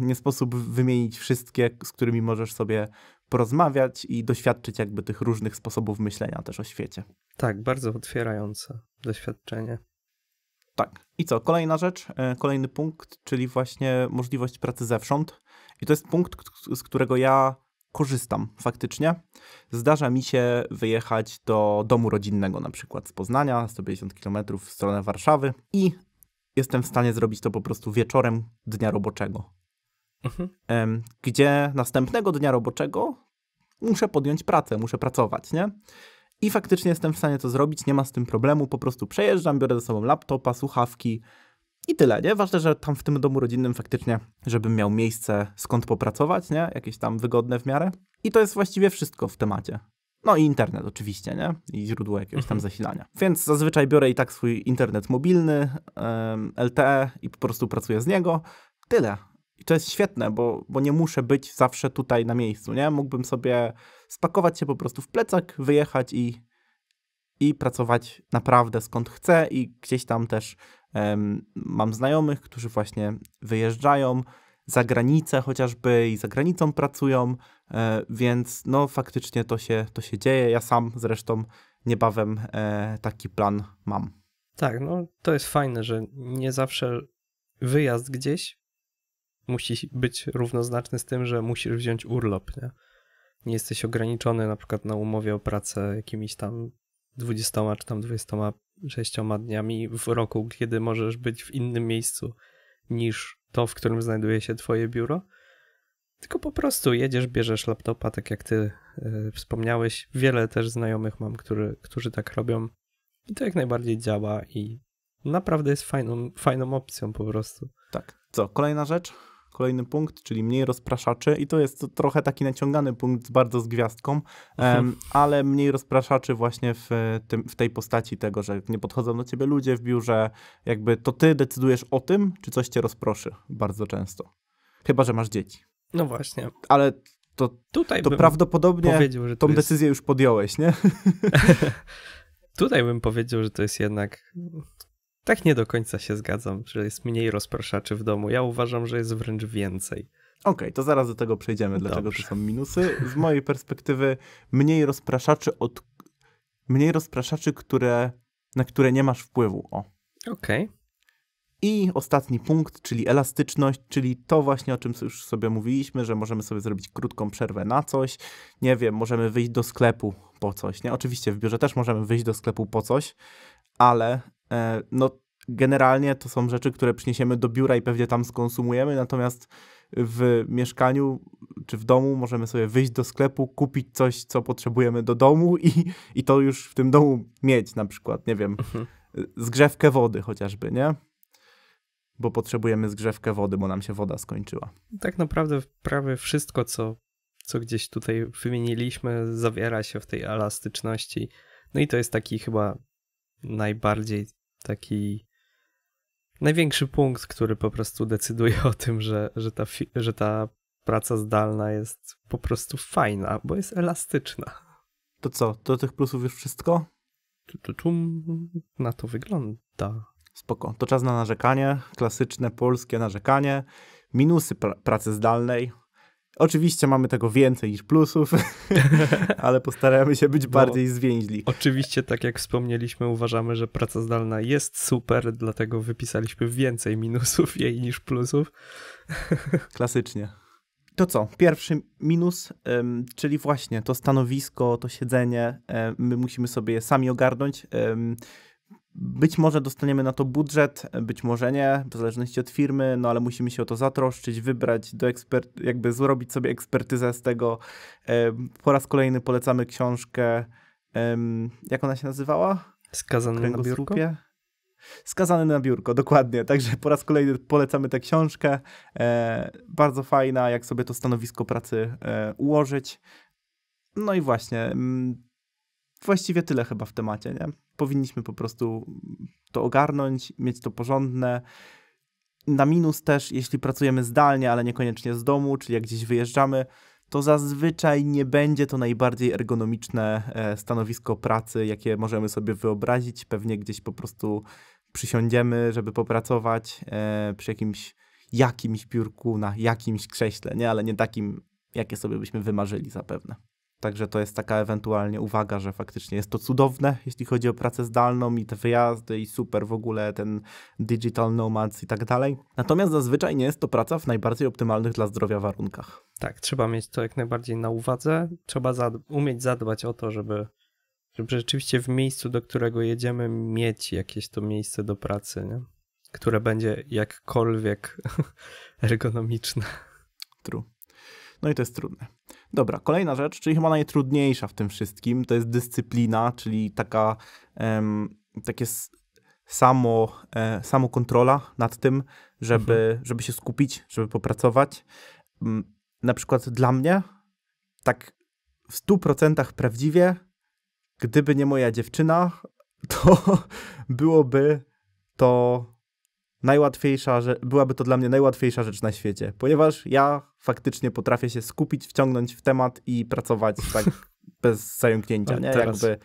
nie sposób wymienić wszystkie, z którymi możesz sobie porozmawiać i doświadczyć jakby tych różnych sposobów myślenia też o świecie. Tak, bardzo otwierające doświadczenie. Tak. I co? Kolejna rzecz, e, kolejny punkt, czyli właśnie możliwość pracy zewsząd. I to jest punkt, z którego ja korzystam faktycznie. Zdarza mi się wyjechać do domu rodzinnego, na przykład z Poznania, 150 km w stronę Warszawy i jestem w stanie zrobić to po prostu wieczorem dnia roboczego mhm. gdzie następnego dnia roboczego muszę podjąć pracę, muszę pracować, nie? I faktycznie jestem w stanie to zrobić, nie ma z tym problemu, po prostu przejeżdżam, biorę ze sobą laptopa, słuchawki i tyle, nie? Ważne, że tam w tym domu rodzinnym faktycznie, żebym miał miejsce skąd popracować, nie? Jakieś tam wygodne w miarę. I to jest właściwie wszystko w temacie. No i internet oczywiście, nie? I źródło jakiegoś tam mhm. zasilania. Więc zazwyczaj biorę i tak swój internet mobilny, LTE i po prostu pracuję z niego. Tyle. I to jest świetne, bo, bo nie muszę być zawsze tutaj na miejscu, nie? Mógłbym sobie spakować się po prostu w plecak, wyjechać i, i pracować naprawdę skąd chcę i gdzieś tam też um, mam znajomych, którzy właśnie wyjeżdżają za granicę chociażby i za granicą pracują, e, więc no faktycznie to się, to się dzieje. Ja sam zresztą niebawem e, taki plan mam. Tak, no to jest fajne, że nie zawsze wyjazd gdzieś musi być równoznaczny z tym, że musisz wziąć urlop, nie? Nie jesteś ograniczony na przykład na umowie o pracę jakimiś tam 20 czy tam 26 dniami w roku, kiedy możesz być w innym miejscu niż to, w którym znajduje się twoje biuro. Tylko po prostu jedziesz, bierzesz laptopa, tak jak ty yy, wspomniałeś. Wiele też znajomych mam, który, którzy tak robią. I to jak najbardziej działa i naprawdę jest fajną, fajną opcją po prostu. Tak. Co, kolejna rzecz? Kolejny punkt, czyli mniej rozpraszaczy, i to jest trochę taki naciągany punkt, bardzo z gwiazdką, um, ale mniej rozpraszaczy właśnie w, e, tym, w tej postaci tego, że nie podchodzą do ciebie ludzie w biurze, jakby to ty decydujesz o tym, czy coś cię rozproszy bardzo często. Chyba, że masz dzieci. No właśnie. Ale to, Tutaj to prawdopodobnie że tą jest... decyzję już podjąłeś, nie? *laughs* *laughs* Tutaj bym powiedział, że to jest jednak tak nie do końca się zgadzam, że jest mniej rozpraszaczy w domu. Ja uważam, że jest wręcz więcej. Okej, okay, to zaraz do tego przejdziemy, dlaczego Dobrze. to są minusy. Z mojej perspektywy mniej rozpraszaczy od mniej rozpraszaczy, które, na które nie masz wpływu. O. Okej. Okay. I ostatni punkt, czyli elastyczność, czyli to właśnie, o czym już sobie mówiliśmy, że możemy sobie zrobić krótką przerwę na coś. Nie wiem, możemy wyjść do sklepu po coś. Nie? Oczywiście w biurze też możemy wyjść do sklepu po coś, ale E, no generalnie to są rzeczy, które przyniesiemy do biura i pewnie tam skonsumujemy, natomiast w mieszkaniu czy w domu możemy sobie wyjść do sklepu, kupić coś, co potrzebujemy do domu *laughs* i, i to już w tym domu mieć na przykład, nie wiem, mhm. zgrzewkę wody chociażby, nie? Bo potrzebujemy zgrzewkę wody, bo nam się woda skończyła. Tak naprawdę prawie wszystko, co, co gdzieś tutaj wymieniliśmy, zawiera się w tej elastyczności. No i to jest taki chyba najbardziej taki największy punkt, który po prostu decyduje o tym, że, że, ta, że ta praca zdalna jest po prostu fajna, bo jest elastyczna. To co, do tych plusów już wszystko? Tu, tu, tu na to wygląda. Spoko, to czas na narzekanie, klasyczne polskie narzekanie. Minusy pracy zdalnej, Oczywiście mamy tego więcej niż plusów, *laughs* ale postaramy się być no, bardziej no, zwięźli. Oczywiście, tak jak wspomnieliśmy, uważamy, że praca zdalna jest super, dlatego wypisaliśmy więcej minusów jej niż plusów. *laughs* Klasycznie. To co? Pierwszy minus, czyli właśnie to stanowisko, to siedzenie, my musimy sobie je sami ogarnąć. Być może dostaniemy na to budżet, być może nie, w zależności od firmy, no ale musimy się o to zatroszczyć, wybrać, do ekspert, jakby zrobić sobie ekspertyzę z tego. Po raz kolejny polecamy książkę, jak ona się nazywała? Skazany na biurko? Skazany na biurko, dokładnie. Także po raz kolejny polecamy tę książkę. E, bardzo fajna, jak sobie to stanowisko pracy e, ułożyć. No i właśnie, mm, właściwie tyle chyba w temacie, nie? Powinniśmy po prostu to ogarnąć, mieć to porządne. Na minus też, jeśli pracujemy zdalnie, ale niekoniecznie z domu, czyli jak gdzieś wyjeżdżamy, to zazwyczaj nie będzie to najbardziej ergonomiczne e, stanowisko pracy, jakie możemy sobie wyobrazić. Pewnie gdzieś po prostu przysiądziemy, żeby popracować e, przy jakimś, jakimś biurku, na jakimś krześle, nie? ale nie takim, jakie sobie byśmy wymarzyli zapewne. Także to jest taka ewentualnie uwaga, że faktycznie jest to cudowne, jeśli chodzi o pracę zdalną i te wyjazdy i super w ogóle ten digital nomads i tak dalej. Natomiast zazwyczaj nie jest to praca w najbardziej optymalnych dla zdrowia warunkach. Tak, trzeba mieć to jak najbardziej na uwadze. Trzeba umieć zadbać o to, żeby, żeby rzeczywiście w miejscu, do którego jedziemy, mieć jakieś to miejsce do pracy, nie? które będzie jakkolwiek *laughs* ergonomiczne. True. No i to jest trudne. Dobra, kolejna rzecz, czyli chyba najtrudniejsza w tym wszystkim, to jest dyscyplina, czyli taka, um, takie samo, e, samokontrola nad tym, żeby, mhm. żeby się skupić, żeby popracować. Mm, na przykład dla mnie, tak w 100% prawdziwie, gdyby nie moja dziewczyna, *laughs* to byłoby to najłatwiejsza, że, byłaby to dla mnie najłatwiejsza rzecz na świecie, ponieważ ja faktycznie potrafię się skupić, wciągnąć w temat i pracować *laughs* tak bez zająknięcia, no nie? Tak jakby...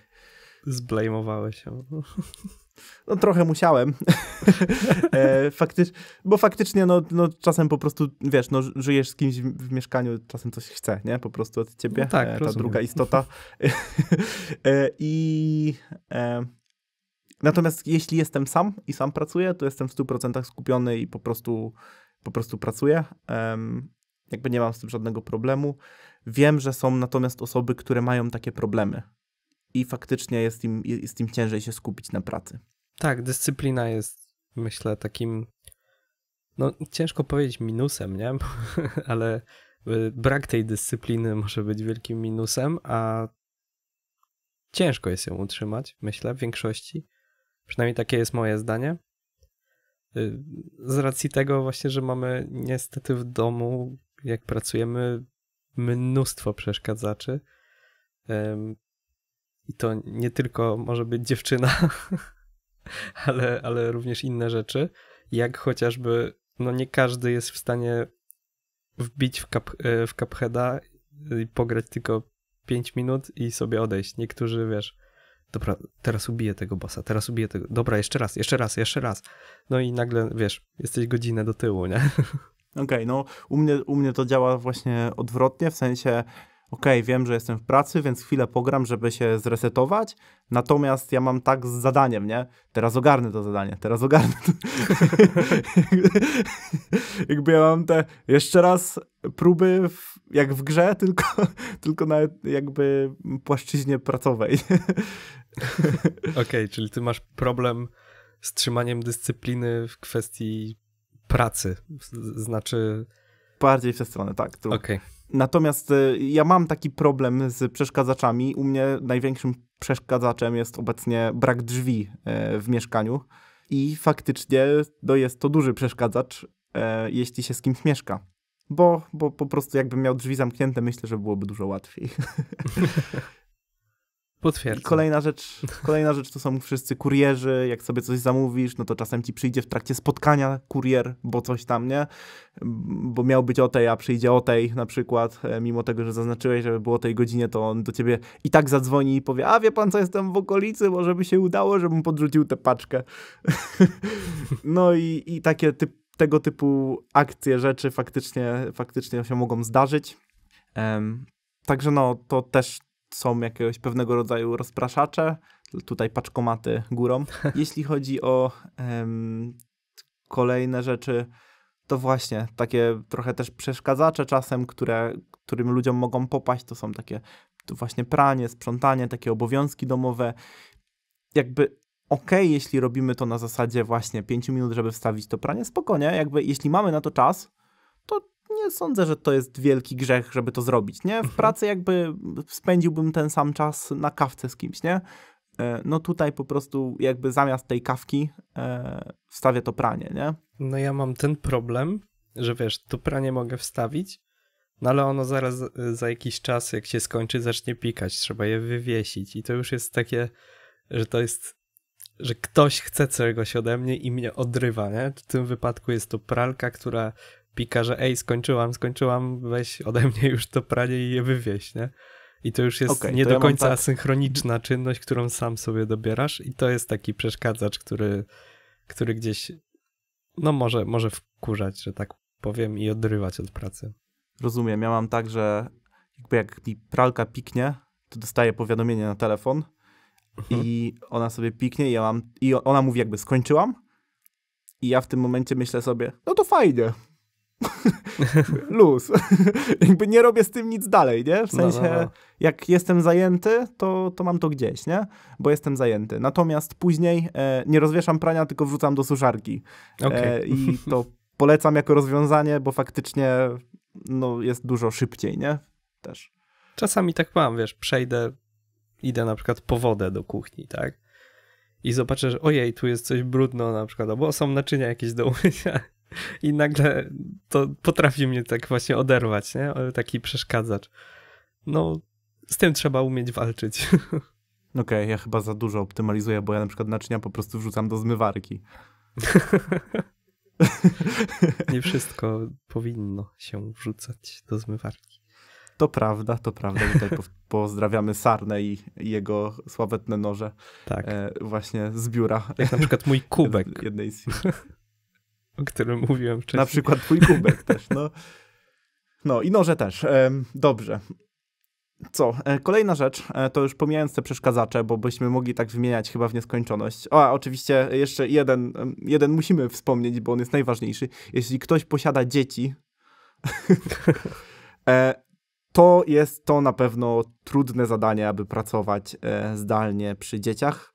Zblejmowałeś się. *laughs* No trochę musiałem. *laughs* e, faktycz, bo faktycznie no, no, czasem po prostu, wiesz, no, żyjesz z kimś w mieszkaniu, czasem coś chce, nie? Po prostu od ciebie. No tak, e, ta rozumiem. druga istota. e, I... E, Natomiast jeśli jestem sam i sam pracuję, to jestem w 100% skupiony i po prostu, po prostu pracuję. Um, jakby nie mam z tym żadnego problemu. Wiem, że są natomiast osoby, które mają takie problemy i faktycznie jest im, jest im ciężej się skupić na pracy. Tak, dyscyplina jest myślę takim, no ciężko powiedzieć minusem, nie? *laughs* Ale y, brak tej dyscypliny może być wielkim minusem, a ciężko jest ją utrzymać, myślę, w większości. Przynajmniej takie jest moje zdanie. Y, z racji tego właśnie, że mamy niestety w domu, jak pracujemy, mnóstwo przeszkadzaczy. I to nie tylko może być dziewczyna, *laughs* ale, ale również inne rzeczy, jak chociażby, no nie każdy jest w stanie wbić w, cup, e, w Cupheada i pograć tylko 5 minut i sobie odejść. Niektórzy, wiesz, dobra, teraz ubiję tego bossa, teraz ubiję tego, dobra, jeszcze raz, jeszcze raz, jeszcze raz. No i nagle, wiesz, jesteś godzinę do tyłu, nie? *laughs* Okej, okay, no u mnie, u mnie to działa właśnie odwrotnie, w sensie okej, okay, wiem, że jestem w pracy, więc chwilę pogram, żeby się zresetować, natomiast ja mam tak z zadaniem, nie? Teraz ogarnę to zadanie, teraz ogarnę to. *laughs* Jakby ja mam te jeszcze raz próby w, jak w grze, tylko, *laughs* tylko na jakby płaszczyźnie pracowej. *laughs* Okej, okay, czyli ty masz problem z trzymaniem dyscypliny w kwestii pracy. Znaczy. Bardziej w tej stronę, tak. True. Okay. Natomiast y, ja mam taki problem z przeszkadzaczami. U mnie największym przeszkadzaczem jest obecnie brak drzwi y, w mieszkaniu. I faktycznie no, jest to duży przeszkadzacz, y, jeśli się z kimś mieszka. Bo, bo po prostu jakbym miał drzwi zamknięte, myślę, że byłoby dużo łatwiej. *laughs* Potwierdzam. I kolejna rzecz, kolejna rzecz to są wszyscy kurierzy. Jak sobie coś zamówisz, no to czasem ci przyjdzie w trakcie spotkania kurier, bo coś tam, nie? Bo miał być o tej, a przyjdzie o tej na przykład. E, mimo tego, że zaznaczyłeś, żeby było o tej godzinie, to on do ciebie i tak zadzwoni i powie, a wie pan co, jestem w okolicy, może by się udało, żebym podrzucił tę paczkę. *laughs* no i, i takie typ, tego typu akcje, rzeczy faktycznie, faktycznie się mogą zdarzyć. Um, także no, to też są jakiegoś pewnego rodzaju rozpraszacze, tutaj paczkomaty górą. *laughs* Jeśli chodzi o um, kolejne rzeczy, to właśnie takie trochę też przeszkadzacze czasem, które, którym ludziom mogą popaść, to są takie to właśnie pranie, sprzątanie, takie obowiązki domowe. Jakby ok, jeśli robimy to na zasadzie właśnie 5 minut, żeby wstawić to pranie, spokojnie, jakby jeśli mamy na to czas, nie sądzę, że to jest wielki grzech, żeby to zrobić, nie? W mhm. pracy jakby spędziłbym ten sam czas na kawce z kimś, nie? E, no tutaj po prostu jakby zamiast tej kawki e, wstawię to pranie, nie? No ja mam ten problem, że wiesz, to pranie mogę wstawić, no ale ono zaraz e, za jakiś czas, jak się skończy, zacznie pikać, trzeba je wywiesić i to już jest takie, że to jest, że ktoś chce czegoś ode mnie i mnie odrywa, nie? W tym wypadku jest to pralka, która pika, że ej, skończyłam, skończyłam, weź ode *laughs* mnie już to pranie i je wywieź, nie? I to już jest okay, nie do ja końca tak... asynchroniczna czynność, którą sam sobie dobierasz i to jest taki przeszkadzacz, który, który gdzieś no może, może wkurzać, że tak powiem i odrywać od pracy. Rozumiem, ja mam tak, że jakby jak mi pralka piknie, to dostaję powiadomienie na telefon mhm. i ona sobie piknie i ja mam, i ona mówi jakby skończyłam i ja w tym momencie myślę sobie, no to fajnie, *laughs* luz. *laughs* Jakby nie robię z tym nic dalej, nie? W no, sensie, no, no, no. jak jestem zajęty, to, to mam to gdzieś, nie? Bo jestem zajęty. Natomiast później e, nie rozwieszam prania, tylko wrzucam do suszarki. Okay. E, I to *laughs* polecam jako rozwiązanie, bo faktycznie no, jest dużo szybciej, nie? Też. Czasami tak mam, wiesz, przejdę, idę na przykład po wodę do kuchni, tak? I zobaczę, że ojej, tu jest coś brudno na przykład, albo są naczynia jakieś do umycia i nagle to potrafi mnie tak właśnie oderwać, nie? Taki przeszkadzacz. No, z tym trzeba umieć walczyć. *laughs* Okej, okay, ja chyba za dużo optymalizuję, bo ja na przykład naczynia po prostu wrzucam do zmywarki. *laughs* Nie wszystko powinno się wrzucać do zmywarki. To prawda, to prawda. Tutaj *laughs* pozdrawiamy Sarnę i jego sławetne noże. Tak. E, właśnie z biura. Jak na przykład mój kubek. Jednej z o którym mówiłem wcześniej. Na przykład twój kubek *laughs* też, no. No i noże też. Dobrze. Co? E, kolejna rzecz, e, to już pomijając te przeszkadzacze, bo byśmy mogli tak wymieniać chyba w nieskończoność. O, a oczywiście jeszcze jeden, jeden musimy wspomnieć, bo on jest najważniejszy. Jeśli ktoś posiada dzieci, *laughs* e, to jest to na pewno trudne zadanie, aby pracować zdalnie przy dzieciach.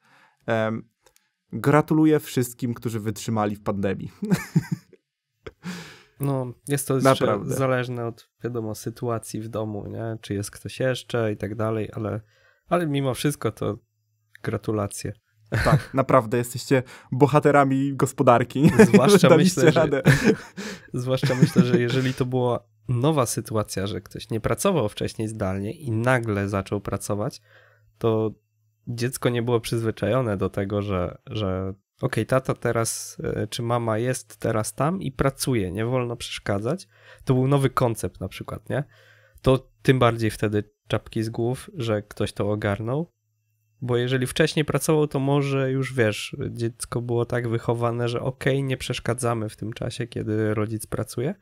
Gratuluję wszystkim, którzy wytrzymali w pandemii. No, jest to Naprawdę. zależne od, wiadomo, sytuacji w domu, nie? Czy jest ktoś jeszcze i tak dalej, ale, ale mimo wszystko to gratulacje. Tak, *laughs* naprawdę jesteście bohaterami gospodarki. Zwłaszcza *laughs* myślę, radę. że, *laughs* zwłaszcza myślę, że jeżeli to była nowa sytuacja, że ktoś nie pracował wcześniej zdalnie i nagle zaczął pracować, to dziecko nie było przyzwyczajone do tego, że, że okej, okay, tata teraz, e, czy mama jest teraz tam i pracuje, nie wolno przeszkadzać. To był nowy koncept na przykład, nie? To tym bardziej wtedy czapki z głów, że ktoś to ogarnął. Bo jeżeli wcześniej pracował, to może już wiesz, dziecko było tak wychowane, że okej, okay, nie przeszkadzamy w tym czasie, kiedy rodzic pracuje,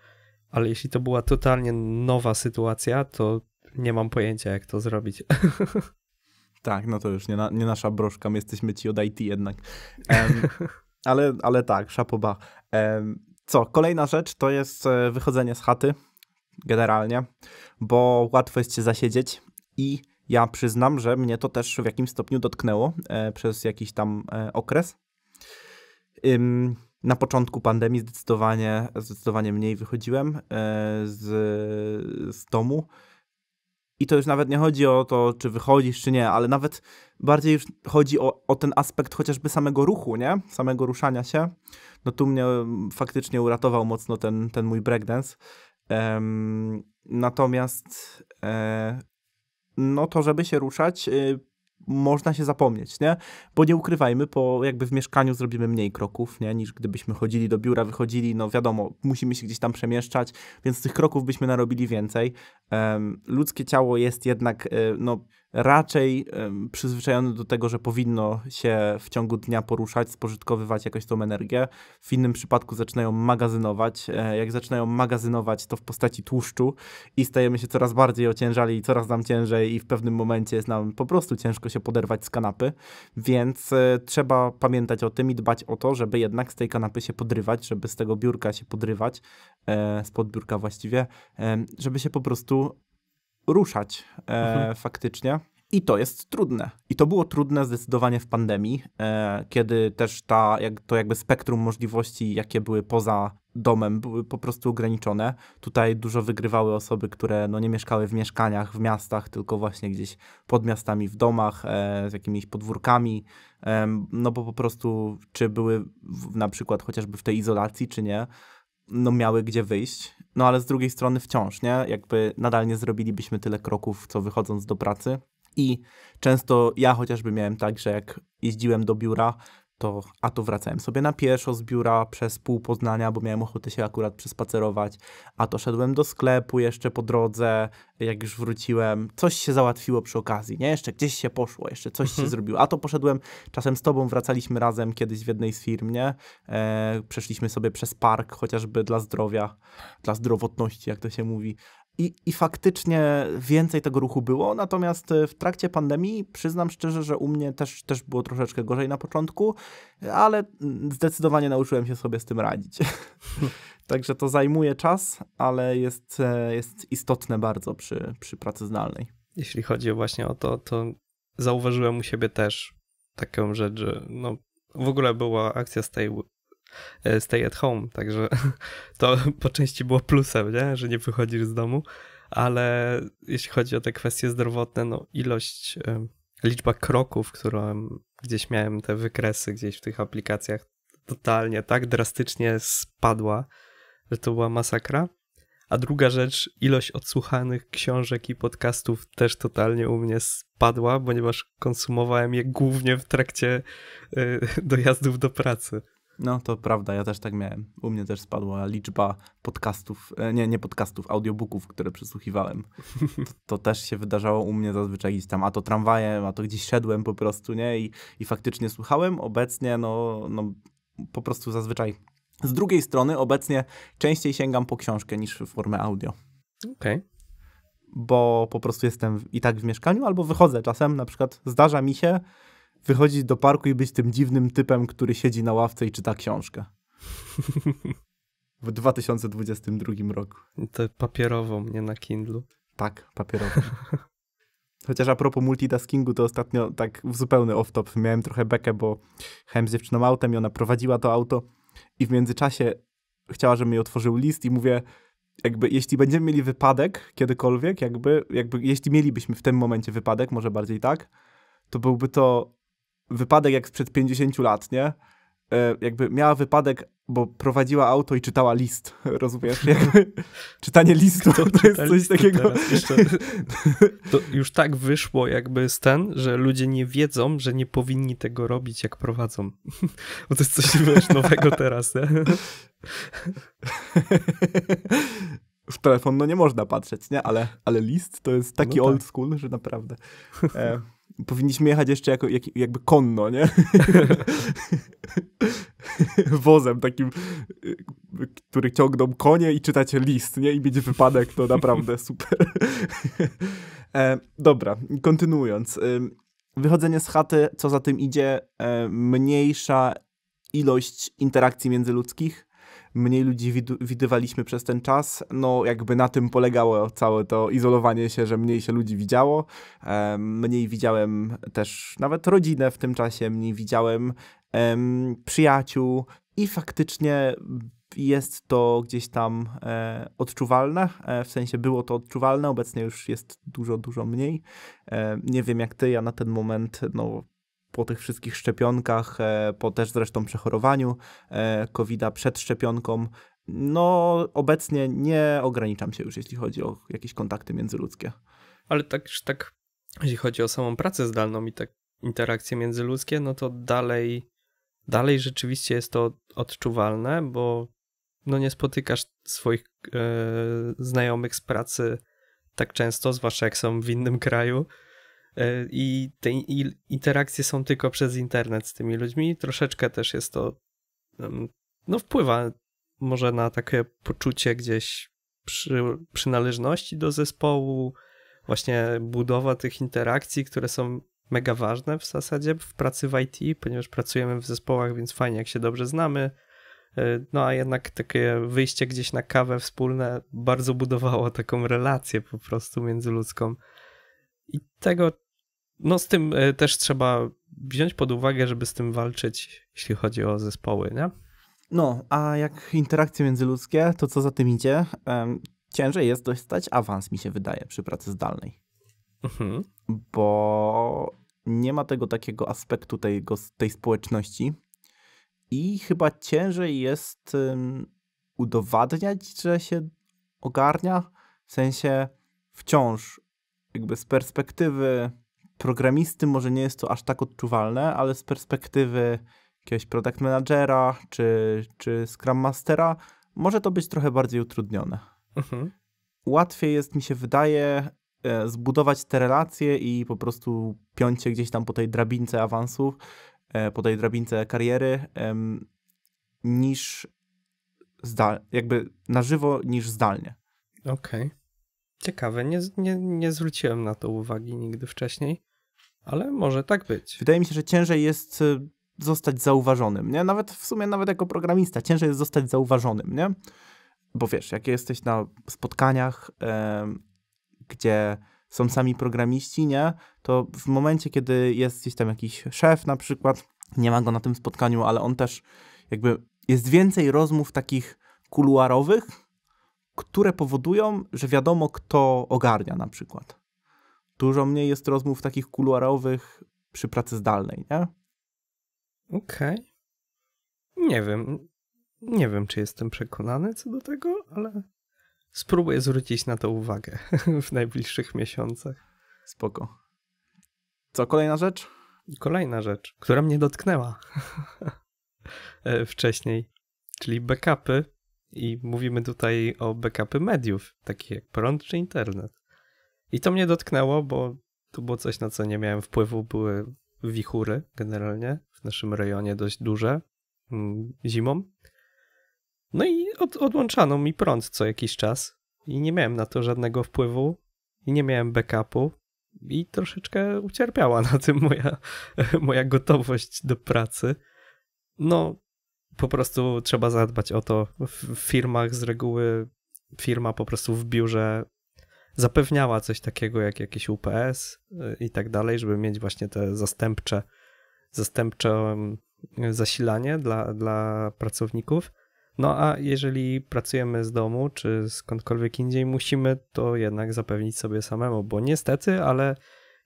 ale jeśli to była totalnie nowa sytuacja, to nie mam pojęcia, jak to zrobić. *laughs* Tak, no to już nie, na, nie nasza broszka, my jesteśmy ci od IT jednak. Um, *laughs* ale, ale tak, szapoba. Um, co, kolejna rzecz to jest e, wychodzenie z chaty, generalnie, bo łatwo jest się zasiedzieć i ja przyznam, że mnie to też w jakimś stopniu dotknęło e, przez jakiś tam e, okres. Ym, na początku pandemii zdecydowanie, zdecydowanie mniej wychodziłem e, z, z domu i to już nawet nie chodzi o to, czy wychodzisz, czy nie, ale nawet bardziej już chodzi o, o ten aspekt chociażby samego ruchu, nie? Samego ruszania się. No tu mnie mm, faktycznie uratował mocno ten, ten mój breakdance. Um, natomiast e, no to, żeby się ruszać, y, można się zapomnieć, nie? Bo nie ukrywajmy, po jakby w mieszkaniu zrobimy mniej kroków, nie? Niż gdybyśmy chodzili do biura, wychodzili, no wiadomo, musimy się gdzieś tam przemieszczać, więc tych kroków byśmy narobili więcej. Um, ludzkie ciało jest jednak, e, no raczej przyzwyczajony do tego, że powinno się w ciągu dnia poruszać, spożytkowywać jakąś tą energię. W innym przypadku zaczynają magazynować. E, jak zaczynają magazynować, to w postaci tłuszczu i stajemy się coraz bardziej ociężali i coraz nam ciężej i w pewnym momencie jest nam po prostu ciężko się poderwać z kanapy, więc e, trzeba pamiętać o tym i dbać o to, żeby jednak z tej kanapy się podrywać, żeby z tego biurka się podrywać, spod e, biurka właściwie, żeby się po prostu ruszać e, mhm. faktycznie. I to jest trudne. I to było trudne zdecydowanie w pandemii, e, kiedy też ta, jak, to jakby spektrum możliwości, jakie były poza domem, były po prostu ograniczone. Tutaj dużo wygrywały osoby, które no, nie mieszkały w mieszkaniach, w miastach, tylko właśnie gdzieś pod miastami, w domach, e, z jakimiś podwórkami, e, no bo po prostu czy były w, na przykład chociażby w tej izolacji, czy nie, no miały gdzie wyjść no ale z drugiej strony wciąż, nie? Jakby nadal nie zrobilibyśmy tyle kroków, co wychodząc do pracy. I często ja chociażby miałem tak, że jak jeździłem do biura, to, a to wracałem sobie na pieszo z biura przez pół Poznania, bo miałem ochotę się akurat przespacerować, a to szedłem do sklepu jeszcze po drodze, jak już wróciłem, coś się załatwiło przy okazji, nie? Jeszcze gdzieś się poszło, jeszcze coś mhm. się zrobiło, a to poszedłem, czasem z tobą wracaliśmy razem kiedyś w jednej z firm, nie? E, przeszliśmy sobie przez park, chociażby dla zdrowia, dla zdrowotności, jak to się mówi, i, I faktycznie więcej tego ruchu było, natomiast e, w trakcie pandemii przyznam szczerze, że u mnie też, też było troszeczkę gorzej na początku, ale mm, zdecydowanie nauczyłem się sobie z tym radzić. *laughs* Także to zajmuje czas, ale jest, e, jest istotne bardzo przy, przy pracy zdalnej. Jeśli chodzi właśnie o to, to zauważyłem u siebie też taką rzecz, że no, w ogóle była akcja tej E, stay at home, także *laughs* to po części było plusem, nie? że nie wychodzisz z domu, ale jeśli chodzi o te kwestie zdrowotne, no ilość, e, liczba kroków, którą gdzieś miałem te wykresy gdzieś w tych aplikacjach, totalnie tak drastycznie spadła, że to była masakra. A druga rzecz, ilość odsłuchanych książek i podcastów też totalnie u mnie spadła, ponieważ konsumowałem je głównie w trakcie e, *laughs* dojazdów do pracy. No to prawda, ja też tak miałem. U mnie też spadła liczba podcastów, e, nie, nie podcastów, audiobooków, które przysłuchiwałem. To, to, też się wydarzało u mnie zazwyczaj gdzieś tam, a to tramwajem, a to gdzieś szedłem po prostu, nie? I, i faktycznie słuchałem. Obecnie, no, no po prostu zazwyczaj. Z drugiej strony, obecnie częściej sięgam po książkę niż w formę audio. Okej. Okay bo po prostu jestem i tak w mieszkaniu, albo wychodzę czasem, na przykład zdarza mi się, wychodzić do parku i być tym dziwnym typem, który siedzi na ławce i czyta książkę. *laughs* W 2022 roku. To papierową, nie na Kindle. Tak, papierową. Chociaż a propos multitaskingu, to ostatnio tak w zupełny off-top miałem trochę bekę, bo jechałem z dziewczyną autem i ona prowadziła to auto i w międzyczasie chciała, żebym jej otworzył list i mówię, jakby jeśli będziemy mieli wypadek kiedykolwiek, jakby, jakby jeśli mielibyśmy w tym momencie wypadek, może bardziej tak, to byłby to wypadek jak sprzed 50 lat, nie? E, jakby miała wypadek, bo prowadziła auto i czytała list, *laughs* rozumiesz? *laughs* czytanie listu Kto to jest coś takiego. *laughs* to już tak wyszło jakby z ten, że ludzie nie wiedzą, że nie powinni tego robić, jak prowadzą. Bo to jest coś wiesz, nowego teraz. Nie? W telefon no nie można patrzeć, nie? Ale, ale list to jest no taki no tak. old school, że naprawdę. E powinniśmy jechać jeszcze jako, jak, jakby konno, nie? *laughs* Wozem takim, który ciągną konie i czytacie list, nie? I będzie wypadek, to naprawdę *laughs* super. e, dobra, kontynuując. E, wychodzenie z chaty, co za tym idzie, e, mniejsza ilość interakcji międzyludzkich, mniej ludzi widu- widywaliśmy przez ten czas. No jakby na tym polegało całe to izolowanie się, że mniej się ludzi widziało. Mniej widziałem też nawet rodzinę w tym czasie, mniej widziałem przyjaciół i faktycznie jest to gdzieś tam e, odczuwalne, e, w sensie było to odczuwalne, obecnie już jest dużo, dużo mniej. E, nie wiem jak ty, ja na ten moment no, po tych wszystkich szczepionkach, e, po też zresztą przechorowaniu e, COVID-a przed szczepionką, no obecnie nie ograniczam się już, jeśli chodzi o jakieś kontakty międzyludzkie. Ale tak, tak jeśli chodzi o samą pracę zdalną i tak interakcje międzyludzkie, no to dalej, dalej rzeczywiście jest to odczuwalne, bo no nie spotykasz swoich e, znajomych z pracy tak często, zwłaszcza jak są w innym kraju, E, i te interakcje są tylko przez internet z tymi ludźmi. Troszeczkę też jest to, no wpływa może na takie poczucie gdzieś przy, przynależności do zespołu, właśnie budowa tych interakcji, które są mega ważne w zasadzie w pracy w IT, ponieważ pracujemy w zespołach, więc fajnie jak się dobrze znamy. E, no a jednak takie wyjście gdzieś na kawę wspólne bardzo budowało taką relację po prostu międzyludzką. I tego no z tym e, też trzeba wziąć pod uwagę, żeby z tym walczyć, jeśli chodzi o zespoły, nie? No, a jak interakcje międzyludzkie, to co za tym idzie? Um, ciężej jest dostać awans, mi się wydaje, przy pracy zdalnej. Mhm. Bo nie ma tego takiego aspektu tej społeczności i chyba ciężej jest um, udowadniać, że się ogarnia, w sensie wciąż jakby z perspektywy programisty może nie jest to aż tak odczuwalne, ale z perspektywy jakiegoś product managera czy, czy scrum mastera może to być trochę bardziej utrudnione. Mhm. Łatwiej jest, mi się wydaje, e, zbudować te relacje i po prostu piąć się gdzieś tam po tej drabince awansów, e, po tej drabince kariery, niż zda, jakby na żywo, niż zdalnie. Okej. Okay. Ciekawe, nie, nie, nie zwróciłem na to uwagi nigdy wcześniej, ale może tak być. Wydaje mi się, że ciężej jest y, zostać zauważonym, nie? Nawet w sumie, nawet jako programista, ciężej jest zostać zauważonym, nie? Bo wiesz, jak jesteś na spotkaniach, gdzie są sami programiści, nie? To w momencie, kiedy jest gdzieś tam jakiś szef na przykład, nie ma go na tym spotkaniu, ale on też jakby jest więcej rozmów takich kuluarowych, które powodują, że wiadomo, kto ogarnia na przykład. Dużo mniej jest rozmów takich kuluarowych przy pracy zdalnej, nie? Okej. Okay. Nie wiem. Nie wiem, czy jestem przekonany co do tego, ale spróbuję zwrócić na to uwagę *laughs* w najbliższych miesiącach. Spoko. Co kolejna rzecz? Kolejna rzecz, która mnie dotknęła *laughs* e, wcześniej, czyli backupy i mówimy tutaj o backupy mediów, takie jak prąd czy internet. I to mnie dotknęło, bo to było coś, na co nie miałem wpływu. Były wichury generalnie w naszym rejonie dość duże mm, zimą. No i od, odłączano mi prąd co jakiś czas i nie miałem na to żadnego wpływu i nie miałem backupu i troszeczkę ucierpiała na tym moja, *laughs* moja gotowość do pracy. No, po prostu trzeba zadbać o to. W firmach z reguły firma po prostu w biurze zapewniała coś takiego jak jakiś UPS y, i tak dalej, żeby mieć właśnie te zastępcze, zastępcze zasilanie dla, dla pracowników. No a jeżeli pracujemy z domu czy skądkolwiek indziej, musimy to jednak zapewnić sobie samemu, bo niestety, ale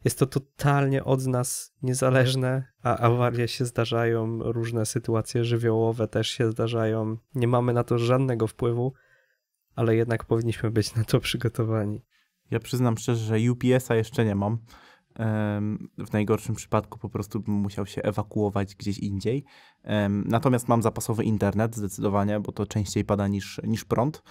jest to totalnie od nas niezależne, a awarie się zdarzają, różne sytuacje żywiołowe też się zdarzają. Nie mamy na to żadnego wpływu, ale jednak powinniśmy być na to przygotowani. Ja przyznam szczerze, że UPS-a jeszcze nie mam. W najgorszym przypadku po prostu bym musiał się ewakuować gdzieś indziej. Natomiast mam zapasowy internet zdecydowanie, bo to częściej pada niż, niż prąd.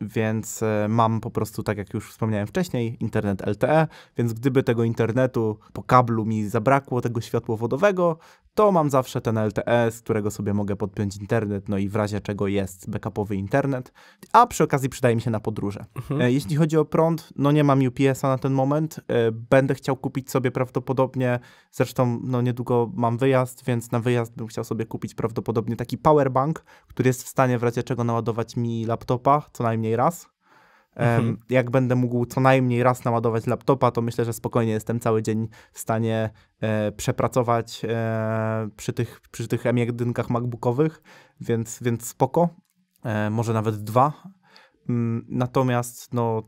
Więc e, mam po prostu, tak jak już wspomniałem wcześniej, internet LTE, więc gdyby tego internetu po kablu mi zabrakło, tego światłowodowego, to mam zawsze ten LTE, z którego sobie mogę podpiąć internet, no i w razie czego jest backupowy internet, a przy okazji przydaje mi się na podróże. Mhm. E, jeśli chodzi o prąd, no nie mam UPS-a na ten moment, e, będę chciał kupić sobie prawdopodobnie, zresztą no niedługo mam wyjazd, więc na wyjazd bym chciał sobie kupić prawdopodobnie taki powerbank, który jest w stanie w razie czego naładować mi laptopa, co najmniej najmniej raz. Mhm. Jak będę mógł co najmniej raz naładować laptopa, to myślę, że spokojnie jestem cały dzień w stanie e, przepracować e, przy tych, przy tych M1 MacBookowych, więc, więc spoko. E, może nawet dwa. Mm, natomiast no,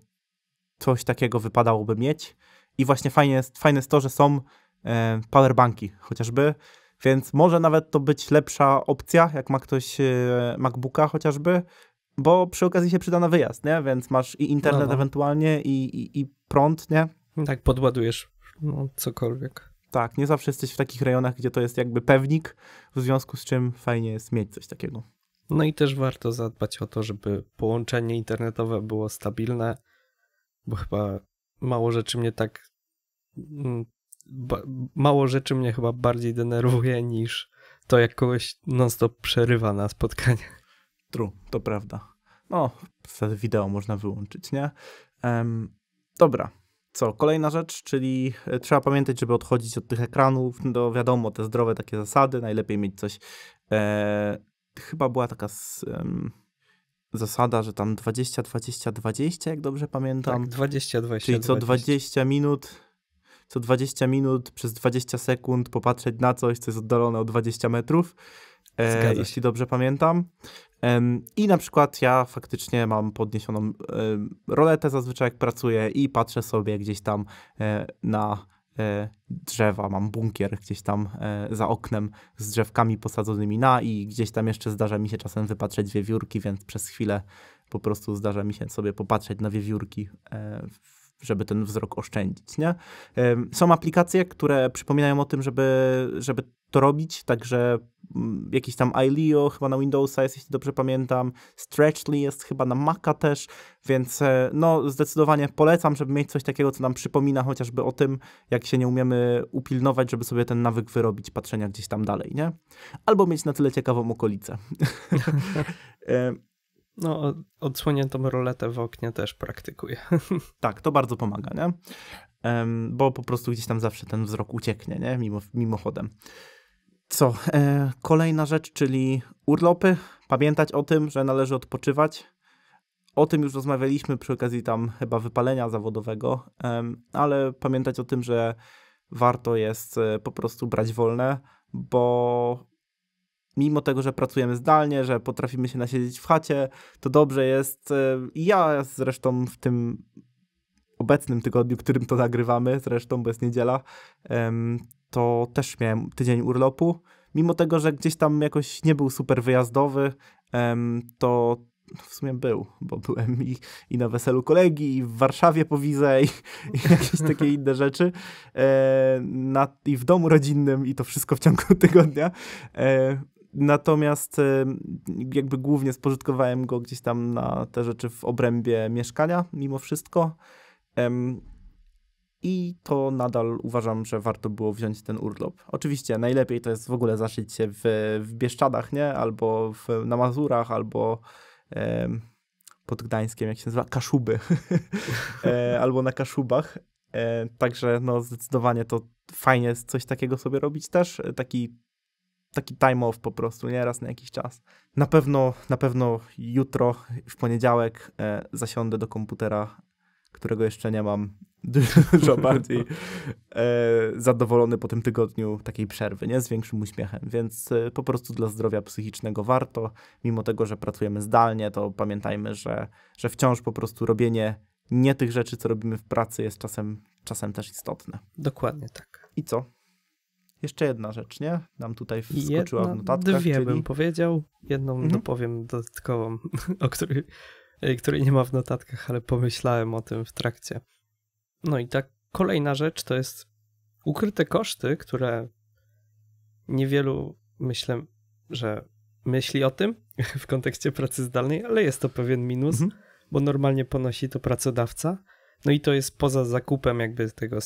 coś takiego wypadałoby mieć. I właśnie fajne jest, fajne jest to, że są e, powerbanki chociażby, więc może nawet to być lepsza opcja, jak ma ktoś e, MacBooka chociażby, bo przy okazji się przyda na wyjazd, nie? Więc masz i internet no, no. ewentualnie, i, i, i, prąd, nie? Tak, podładujesz no, cokolwiek. Tak, nie zawsze jesteś w takich rejonach, gdzie to jest jakby pewnik, w związku z czym fajnie jest mieć coś takiego. No i też warto zadbać o to, żeby połączenie internetowe było stabilne, bo chyba mało rzeczy mnie tak. Mm, mało rzeczy mnie chyba bardziej denerwuje niż to, jak kogoś non-stop przerywa na spotkaniach. True, to prawda. No, wideo można wyłączyć, nie? Um, dobra. Co, kolejna rzecz, czyli e, trzeba pamiętać, żeby odchodzić od tych ekranów, no wiadomo, te zdrowe takie zasady, najlepiej mieć coś, e, chyba była taka z, um, zasada, że tam 20, 20, 20, jak dobrze pamiętam. Tak, 20, 20. Czyli co 20, 20 minut, co 20 minut przez 20 sekund popatrzeć na coś, co jest oddalone o 20 metrów, e, jeśli dobrze pamiętam. I na przykład ja faktycznie mam podniesioną roletę zazwyczaj jak pracuję i patrzę sobie gdzieś tam e, na e, drzewa, mam bunkier gdzieś tam e, za oknem z drzewkami posadzonymi na i gdzieś tam jeszcze zdarza mi się czasem wypatrzeć wiewiórki, więc przez chwilę po prostu zdarza mi się sobie popatrzeć na wiewiórki w żeby ten wzrok oszczędzić. Nie? Są aplikacje, które przypominają o tym, żeby, żeby to robić, także mm, jakiś tam iLeo chyba na Windowsa jest, jeśli dobrze pamiętam, Stretchly jest chyba na Maca też, więc e, no zdecydowanie polecam, żeby mieć coś takiego, co nam przypomina chociażby o tym, jak się nie umiemy upilnować, żeby sobie ten nawyk wyrobić, patrzenia gdzieś tam dalej, nie? Albo mieć na tyle ciekawą okolicę. *laughs* No, odsłoniętą roletę w oknie też praktykuję. *laughs* Tak, to bardzo pomaga, nie? Um, bo po prostu gdzieś tam zawsze ten wzrok ucieknie, nie? Mimo, mimochodem. Co? E, kolejna rzecz, czyli urlopy. Pamiętać o tym, że należy odpoczywać. O tym już rozmawialiśmy przy okazji tam chyba wypalenia zawodowego, um, ale pamiętać o tym, że warto jest e, po prostu brać wolne, bo mimo tego, że pracujemy zdalnie, że potrafimy się nasiedzieć w chacie, to dobrze jest. E, I ja zresztą w tym obecnym tygodniu, w którym to nagrywamy, zresztą, bo jest niedziela, to też miałem tydzień urlopu. Mimo tego, że gdzieś tam jakoś nie był super wyjazdowy, to w sumie był, bo byłem i, i na weselu kolegi, i w Warszawie po wizę, i, i jakieś takie inne rzeczy. E, na, I w domu rodzinnym, i to wszystko w ciągu *laughs* tygodnia. E, Natomiast y, jakby głównie spożytkowałem go gdzieś tam na te rzeczy w obrębie mieszkania, mimo wszystko. I to nadal uważam, że warto było wziąć ten urlop. Oczywiście najlepiej to jest w ogóle zaszyć się w, w Bieszczadach, nie? Albo w, na Mazurach, albo pod Gdańskiem, jak się nazywa, Kaszuby, *laughs* e, albo na Kaszubach. E, także no zdecydowanie to fajnie jest coś takiego sobie robić też. E, taki taki time off po prostu, nie raz na jakiś czas. Na pewno, na pewno jutro, w poniedziałek e, zasiądę do komputera, którego jeszcze nie mam, *laughs* dużo bardziej e, zadowolony po tym tygodniu takiej przerwy, nie? Z większym uśmiechem, więc e, po prostu dla zdrowia psychicznego warto, mimo tego, że pracujemy zdalnie, to pamiętajmy, że, że wciąż po prostu robienie nie tych rzeczy, co robimy w pracy jest czasem, czasem też istotne. Dokładnie tak. I co? Jeszcze jedna rzecz, nie? Nam tutaj wskoczyła jedna, w notatkach. Dwie czyli... bym powiedział. Jedną mhm. dopowiem dodatkową, *laughs* o której, y, której nie ma w notatkach, ale pomyślałem o tym w trakcie. No i tak kolejna rzecz to jest ukryte koszty, które niewielu myślę, że myśli o tym *laughs* w kontekście pracy zdalnej, ale jest to pewien minus, mhm. bo normalnie ponosi to pracodawca no i to jest poza zakupem jakby tego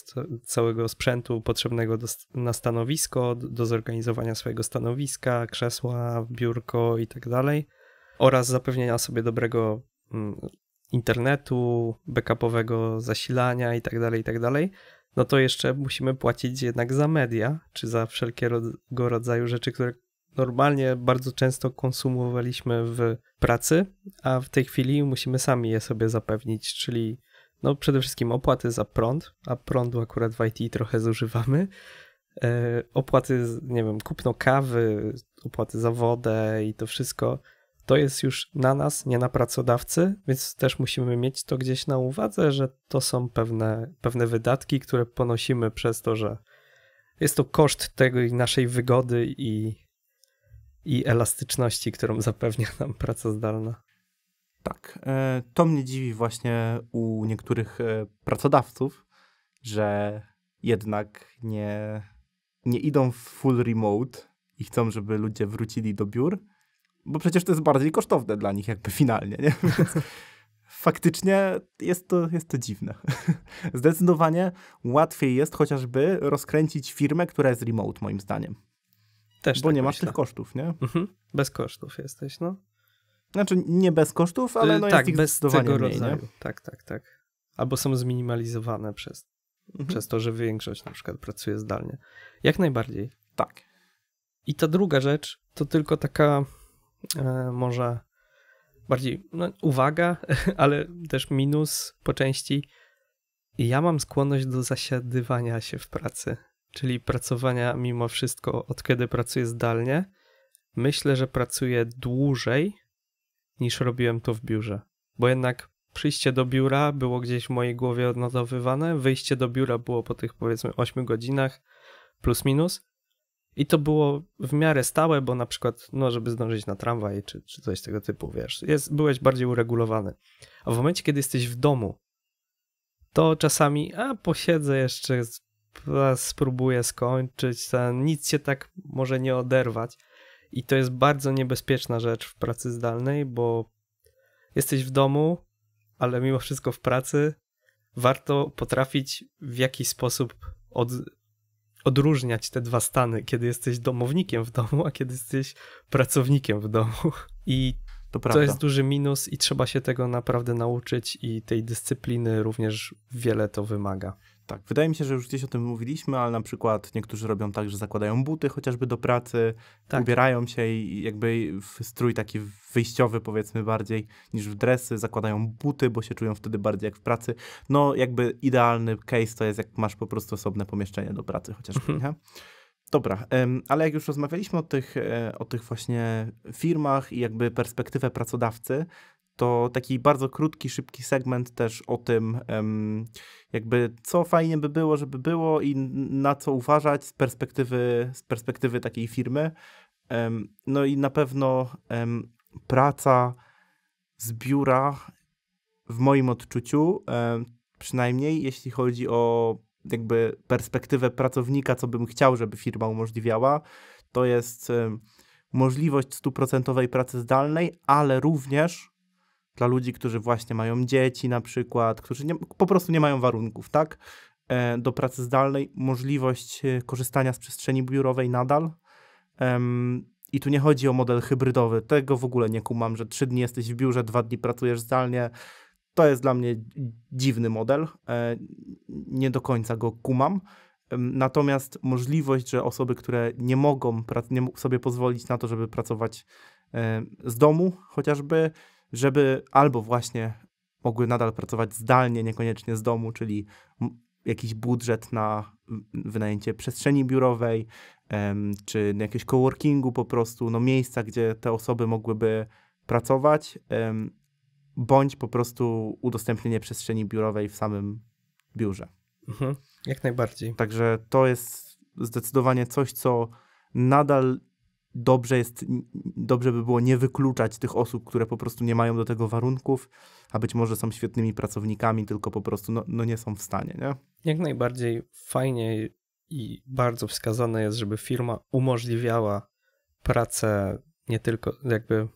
całego sprzętu potrzebnego do, na stanowisko, do zorganizowania swojego stanowiska, krzesła, biurko i tak dalej, oraz zapewnienia sobie dobrego mm, internetu, backupowego zasilania i tak dalej, i tak dalej. No to jeszcze musimy płacić jednak za media, czy za wszelkiego rodzaju rzeczy, które normalnie bardzo często konsumowaliśmy w pracy, a w tej chwili musimy sami je sobie zapewnić, czyli no przede wszystkim opłaty za prąd, a prądu akurat w IT trochę zużywamy. E, opłaty, nie wiem, kupno kawy, opłaty za wodę i to wszystko to jest już na nas, nie na pracodawcy, więc też musimy mieć to gdzieś na uwadze, że to są pewne, pewne wydatki, które ponosimy przez to, że jest to koszt tej naszej wygody i, i elastyczności, którą zapewnia nam praca zdalna. Tak. E, to mnie dziwi właśnie u niektórych e, pracodawców, że jednak nie, nie idą w full remote i chcą, żeby ludzie wrócili do biur, bo przecież to jest bardziej kosztowne dla nich jakby finalnie, nie? *laughs* faktycznie jest to, jest to dziwne. *laughs* Zdecydowanie łatwiej jest chociażby rozkręcić firmę, która jest remote moim zdaniem. Też Bo tak nie myślę. masz tych kosztów, nie? Mhm. Bez kosztów jesteś, no. Znaczy nie bez kosztów, ale y, no tak, jest bez tego mniej, rodzaju. Nie? Tak, tak, tak. Albo są zminimalizowane przez, mhm. przez to, że większość na przykład pracuje zdalnie. Jak najbardziej. Tak. I ta druga rzecz to tylko taka e, może bardziej no, uwaga, *laughs* ale też minus po części. Ja mam skłonność do zasiadywania się w pracy, czyli pracowania mimo wszystko od kiedy pracuję zdalnie. Myślę, że pracuję dłużej niż robiłem to w biurze. Bo jednak przyjście do biura było gdzieś w mojej głowie odnotowywane, wyjście do biura było po tych powiedzmy 8 godzinach plus minus. I to było w miarę stałe, bo na przykład, no, żeby zdążyć na tramwaj czy, czy coś tego typu, wiesz, jest, byłeś bardziej uregulowany. A w momencie, kiedy jesteś w domu, to czasami, a posiedzę jeszcze, spróbuję skończyć, ten, nic się tak może nie oderwać. I to jest bardzo niebezpieczna rzecz w pracy zdalnej, bo jesteś w domu, ale mimo wszystko w pracy warto potrafić w jakiś sposób od, odróżniać te dwa stany, kiedy jesteś domownikiem w domu, a kiedy jesteś pracownikiem w domu. I to, to jest duży minus i trzeba się tego naprawdę nauczyć i tej dyscypliny również wiele to wymaga. Tak, wydaje mi się, że już gdzieś o tym mówiliśmy, ale na przykład niektórzy robią tak, że zakładają buty chociażby do pracy, tak. ubierają się i jakby w strój taki wyjściowy powiedzmy bardziej niż w dresy, zakładają buty, bo się czują wtedy bardziej jak w pracy. No jakby idealny case to jest jak masz po prostu osobne pomieszczenie do pracy chociażby, mhm. nie? Dobra, ale jak już rozmawialiśmy o tych, e, o tych właśnie firmach i jakby perspektywę pracodawcy, to taki bardzo krótki, szybki segment też o tym, jakby co fajnie by było, żeby było i na co uważać z perspektywy, z perspektywy takiej firmy. No i na pewno praca z biura w moim odczuciu, przynajmniej jeśli chodzi o jakby perspektywę pracownika, co bym chciał, żeby firma umożliwiała, to jest możliwość stuprocentowej pracy zdalnej, ale również dla ludzi, którzy właśnie mają dzieci na przykład, którzy nie, po prostu nie mają warunków, tak? E, do pracy zdalnej, możliwość e, korzystania z przestrzeni biurowej nadal. I tu nie chodzi o model hybrydowy, tego w ogóle nie kumam, że trzy dni jesteś w biurze, dwa dni pracujesz zdalnie. To jest dla mnie dziwny model, e, nie do końca go kumam. Natomiast możliwość, że osoby, które nie mogą nie sobie pozwolić na to, żeby pracować z domu, chociażby żeby albo właśnie mogły nadal pracować zdalnie, niekoniecznie z domu, czyli jakiś budżet na wynajęcie przestrzeni biurowej, czy jakiegoś coworkingu po prostu, no miejsca, gdzie te osoby mogłyby pracować, bądź po prostu udostępnienie przestrzeni biurowej w samym biurze. Mhm. jak najbardziej. Także to jest zdecydowanie coś, co nadal dobrze jest, dobrze by było nie wykluczać tych osób, które po prostu nie mają do tego warunków, a być może są świetnymi pracownikami, tylko po prostu no, no nie są w stanie, nie? Jak najbardziej fajnie i bardzo wskazane jest, żeby firma umożliwiała pracę nie tylko jakby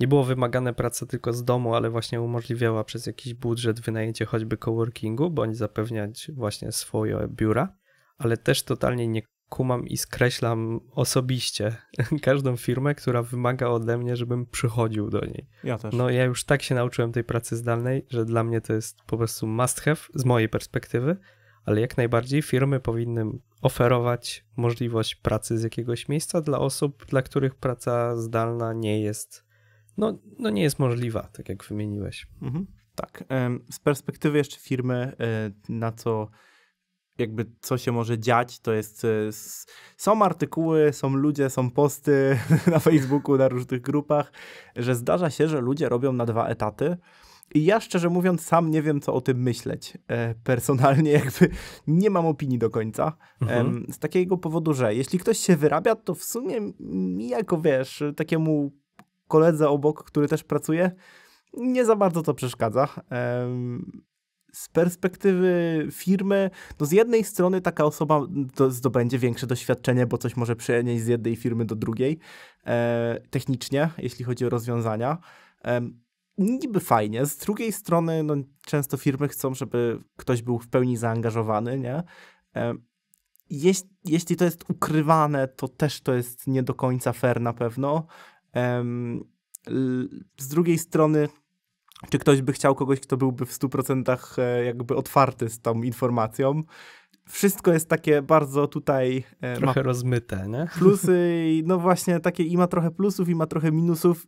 nie było wymagane praca tylko z domu, ale właśnie umożliwiała przez jakiś budżet wynajęcie choćby coworkingu, bądź zapewniać właśnie swoje biura, ale też totalnie nie kumam i skreślam osobiście *laughs* każdą firmę, która wymaga ode mnie, żebym przychodził do niej. Ja też. No ja już tak się nauczyłem tej pracy zdalnej, że dla mnie to jest po prostu must have z mojej perspektywy, ale jak najbardziej firmy powinny oferować możliwość pracy z jakiegoś miejsca dla osób, dla których praca zdalna nie jest, no, no nie jest możliwa, tak jak wymieniłeś. Mhm. Tak. Z perspektywy jeszcze firmy, e, na co jakby co się może dziać, to jest e, są artykuły, są ludzie, są posty *laughs* na Facebooku, na różnych grupach, że zdarza się, że ludzie robią na dwa etaty. I ja szczerze mówiąc, sam nie wiem, co o tym myśleć. E, personalnie, *laughs* jakby nie mam opinii do końca. Mhm. Z takiego powodu, że jeśli ktoś się wyrabia, to w sumie mi jako wiesz, takiemu koledze obok, który też pracuje, nie za bardzo to przeszkadza z perspektywy firmy, no z jednej strony taka osoba zdobędzie większe doświadczenie, bo coś może przenieść z jednej firmy do drugiej e, technicznie, jeśli chodzi o rozwiązania. E, niby fajnie, z drugiej strony no, często firmy chcą, żeby ktoś był w pełni zaangażowany, nie? E, jeś, jeśli to jest ukrywane, to też to jest nie do końca fair na pewno. z drugiej strony czy ktoś by chciał kogoś, kto byłby w 100% e, jakby otwarty z tą informacją. Wszystko jest takie bardzo tutaj. E, trochę ma... rozmyte, nie? *laughs* Plusy, no właśnie, takie i ma trochę plusów, i ma trochę minusów.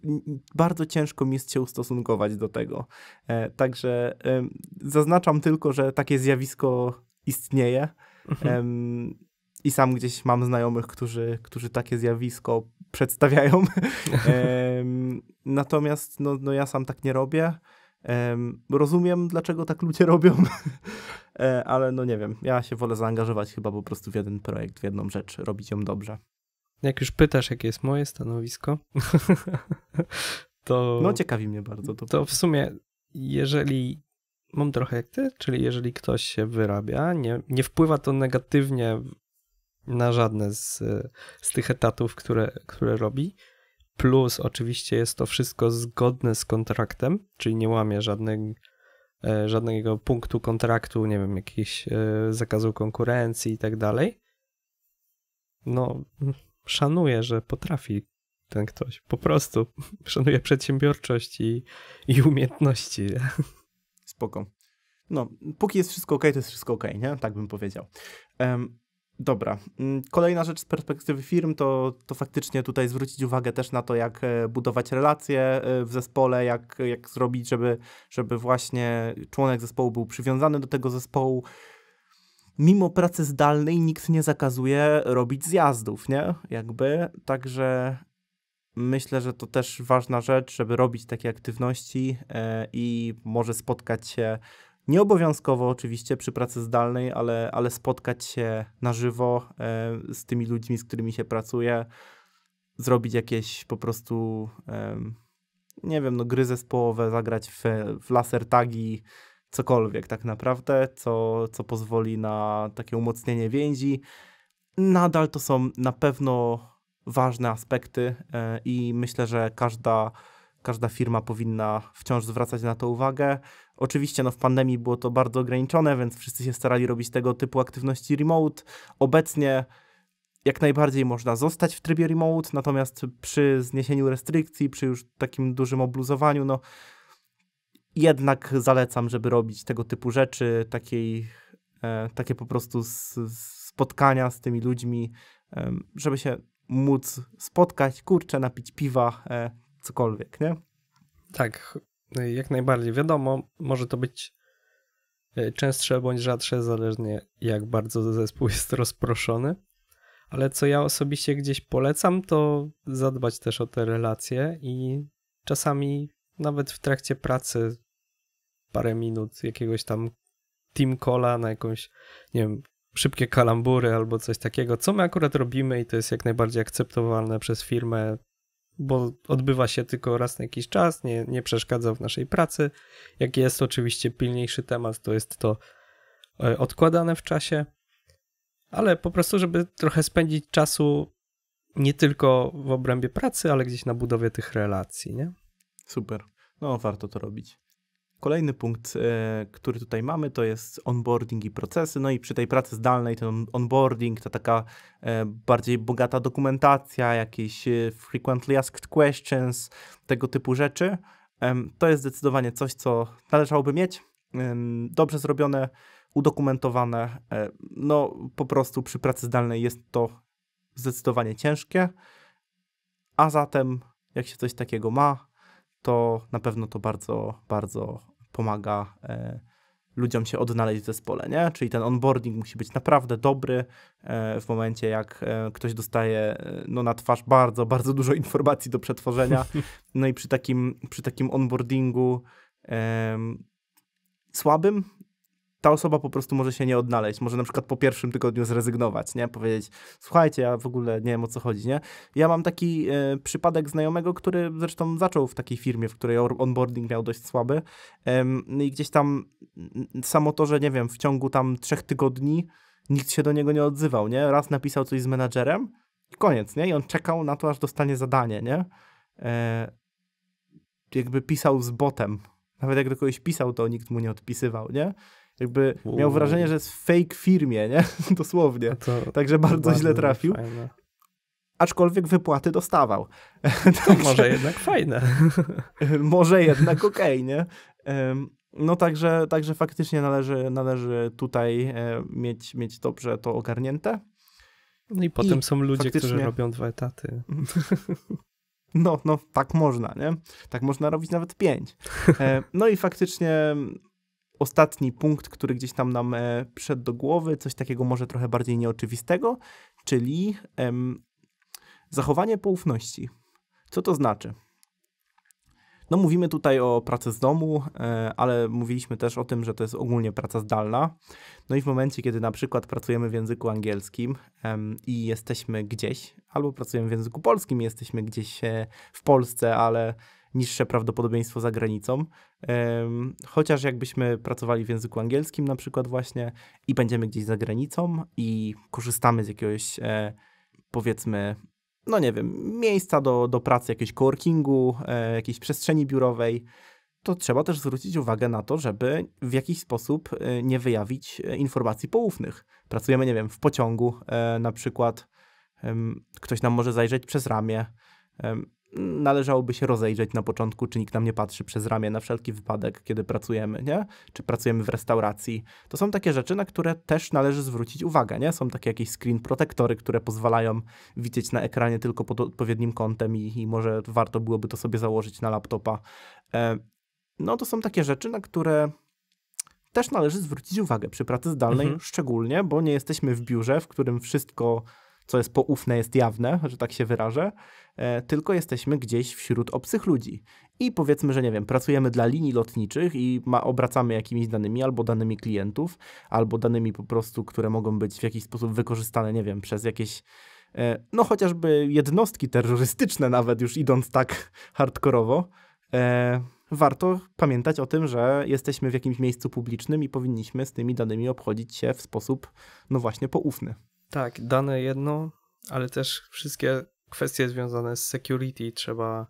Bardzo ciężko mi jest się ustosunkować do tego. E, także zaznaczam tylko, że takie zjawisko istnieje. Mhm i sam gdzieś mam znajomych, którzy, którzy takie zjawisko przedstawiają. *laughs* natomiast no, no ja sam tak nie robię. Rozumiem, dlaczego tak ludzie robią, *laughs* e, ale no nie wiem. Ja się wolę zaangażować chyba po prostu w jeden projekt, w jedną rzecz, robić ją dobrze. Jak już pytasz, jakie jest moje stanowisko, *laughs* to. No, ciekawi mnie bardzo to. To w sumie, jeżeli mam trochę jak ty, czyli jeżeli ktoś się wyrabia, nie, nie wpływa to negatywnie na żadne z, z tych etatów, które, które robi. Plus, oczywiście, jest to wszystko zgodne z kontraktem, czyli nie łamie żadnych, e, żadnego punktu kontraktu, nie wiem, jakichś e, zakazu konkurencji i tak dalej. No, szanuję, że potrafi ten ktoś. Po prostu *laughs* szanuję przedsiębiorczość i, i umiejętności. Spoko. No, póki jest wszystko ok, to jest wszystko ok, nie? Tak bym powiedział. Um, Dobra. Mm, kolejna rzecz z perspektywy firm to, to faktycznie tutaj zwrócić uwagę też na to, jak e, budować relacje e, w zespole, jak, jak zrobić, żeby, żeby właśnie członek zespołu był przywiązany do tego zespołu. Mimo pracy zdalnej nikt nie zakazuje robić zjazdów, nie? Jakby, także myślę, że to też ważna rzecz, żeby robić takie aktywności e, i może spotkać się Nieobowiązkowo oczywiście przy pracy zdalnej, ale, ale spotkać się na żywo e, z tymi ludźmi, z którymi się pracuje, zrobić jakieś po prostu, e, nie wiem, no, gry zespołowe, zagrać w, w laser tagi, cokolwiek tak naprawdę, co, co pozwoli na takie umocnienie więzi. Nadal to są na pewno ważne aspekty e, i myślę, że każda, każda firma powinna wciąż zwracać na to uwagę. Oczywiście no, w pandemii było to bardzo ograniczone, więc wszyscy się starali robić tego typu aktywności remote. Obecnie jak najbardziej można zostać w trybie remote, natomiast przy zniesieniu restrykcji, przy już takim dużym obluzowaniu, no jednak zalecam, żeby robić tego typu rzeczy, takiej, e, takie po prostu z, z spotkania z tymi ludźmi, e, żeby się móc spotkać, kurczę, napić piwa, e, cokolwiek, nie? Tak, no jak najbardziej. Wiadomo, może to być e, częstsze bądź rzadsze, zależnie jak bardzo zespół jest rozproszony. Ale co ja osobiście gdzieś polecam, to zadbać też o te relacje i czasami nawet w trakcie pracy parę minut jakiegoś tam team cola na jakąś, nie wiem, szybkie kalambury albo coś takiego, co my akurat robimy i to jest jak najbardziej akceptowalne przez firmę, bo odbywa się tylko raz na jakiś czas, nie, nie przeszkadza w naszej pracy. Jak jest oczywiście pilniejszy temat, to jest to e, odkładane w czasie, ale po prostu, żeby trochę spędzić czasu nie tylko w obrębie pracy, ale gdzieś na budowie tych relacji, nie? Super. No, warto to robić. Kolejny punkt, e, który tutaj mamy, to jest onboarding i procesy. No i przy tej pracy zdalnej ten onboarding, ta taka e, bardziej bogata dokumentacja, jakieś e, frequently asked questions, tego typu rzeczy, to jest zdecydowanie coś, co należałoby mieć. Dobrze zrobione, udokumentowane. No po prostu przy pracy zdalnej jest to zdecydowanie ciężkie. A zatem, jak się coś takiego ma, to na pewno to bardzo, bardzo pomaga e, ludziom się odnaleźć w zespole, nie? Czyli ten onboarding musi być naprawdę dobry e, w momencie, jak e, ktoś dostaje no, na twarz bardzo, bardzo *laughs* dużo informacji do przetworzenia. No i przy takim, przy takim onboardingu słabym, ta osoba po prostu może się nie odnaleźć, może na przykład po pierwszym tygodniu zrezygnować, nie? Powiedzieć, słuchajcie, ja w ogóle nie wiem o co chodzi, nie? Ja mam taki e, przypadek znajomego, który zresztą zaczął w takiej firmie, w której onboarding miał dość słaby no i gdzieś tam mm, samo to, że nie wiem, w ciągu tam trzech tygodni nikt się do niego nie odzywał, nie? Raz napisał coś z menadżerem i koniec, nie? I on czekał na to, aż dostanie zadanie, nie? E, jakby pisał z botem. Nawet jak do kogoś pisał, to nikt mu nie odpisywał, nie? jakby Uuu. miał wrażenie, że jest w fake firmie, nie? *laughs* Dosłownie. No to, Także bardzo, bardzo źle trafił. Fajne. Aczkolwiek wypłaty dostawał. *laughs* To może jednak fajne. *laughs* może jednak okej, okay, nie? No także, także faktycznie należy, należy tutaj e, mieć, mieć dobrze to ogarnięte. No i potem I są ludzie, którzy robią dwa etaty. No, no, tak można, nie? Tak można robić nawet pięć. E, no i faktycznie ostatni punkt, który gdzieś tam nam e, przyszedł do głowy, coś takiego może trochę bardziej nieoczywistego, czyli em, zachowanie poufności. Co to znaczy? No mówimy tutaj o pracy z domu, e, ale mówiliśmy też o tym, że to jest ogólnie praca zdalna. No i w momencie, kiedy na przykład pracujemy w języku angielskim i jesteśmy gdzieś, albo pracujemy w języku polskim i jesteśmy gdzieś e, w Polsce, ale niższe prawdopodobieństwo za granicą. Chociaż jakbyśmy pracowali w języku angielskim na przykład właśnie i będziemy gdzieś za granicą i korzystamy z jakiegoś e, powiedzmy no nie wiem, miejsca do, do pracy, jakiegoś coworkingu, e, jakiejś przestrzeni biurowej, to trzeba też zwrócić uwagę na to, żeby w jakiś sposób e, nie wyjawić informacji poufnych. Pracujemy, nie wiem, w pociągu, na przykład ktoś nam może zajrzeć przez ramię należałoby się rozejrzeć na początku, czy nikt nam nie patrzy przez ramię na wszelki wypadek, kiedy pracujemy, nie? Czy pracujemy w restauracji. To są takie rzeczy, na które też należy zwrócić uwagę, nie? Są takie jakieś screen protektory, które pozwalają widzieć na ekranie tylko pod odpowiednim kątem i, i może warto byłoby to sobie założyć na laptopa. E, no to są takie rzeczy, na które też należy zwrócić uwagę przy pracy zdalnej mhm. szczególnie, bo nie jesteśmy w biurze, w którym wszystko co jest poufne, jest jawne, że tak się wyrażę, e, tylko jesteśmy gdzieś wśród obcych ludzi. I powiedzmy, że nie wiem, pracujemy dla linii lotniczych i ma, obracamy jakimiś danymi, albo danymi klientów, albo danymi po prostu, które mogą być w jakiś sposób wykorzystane, nie wiem, przez jakieś e, no chociażby jednostki terrorystyczne, nawet już idąc tak hardkorowo, e, warto pamiętać o tym, że jesteśmy w jakimś miejscu publicznym i powinniśmy z tymi danymi obchodzić się w sposób, no właśnie, poufny. Tak, dane jedno, ale też wszystkie kwestie związane z security trzeba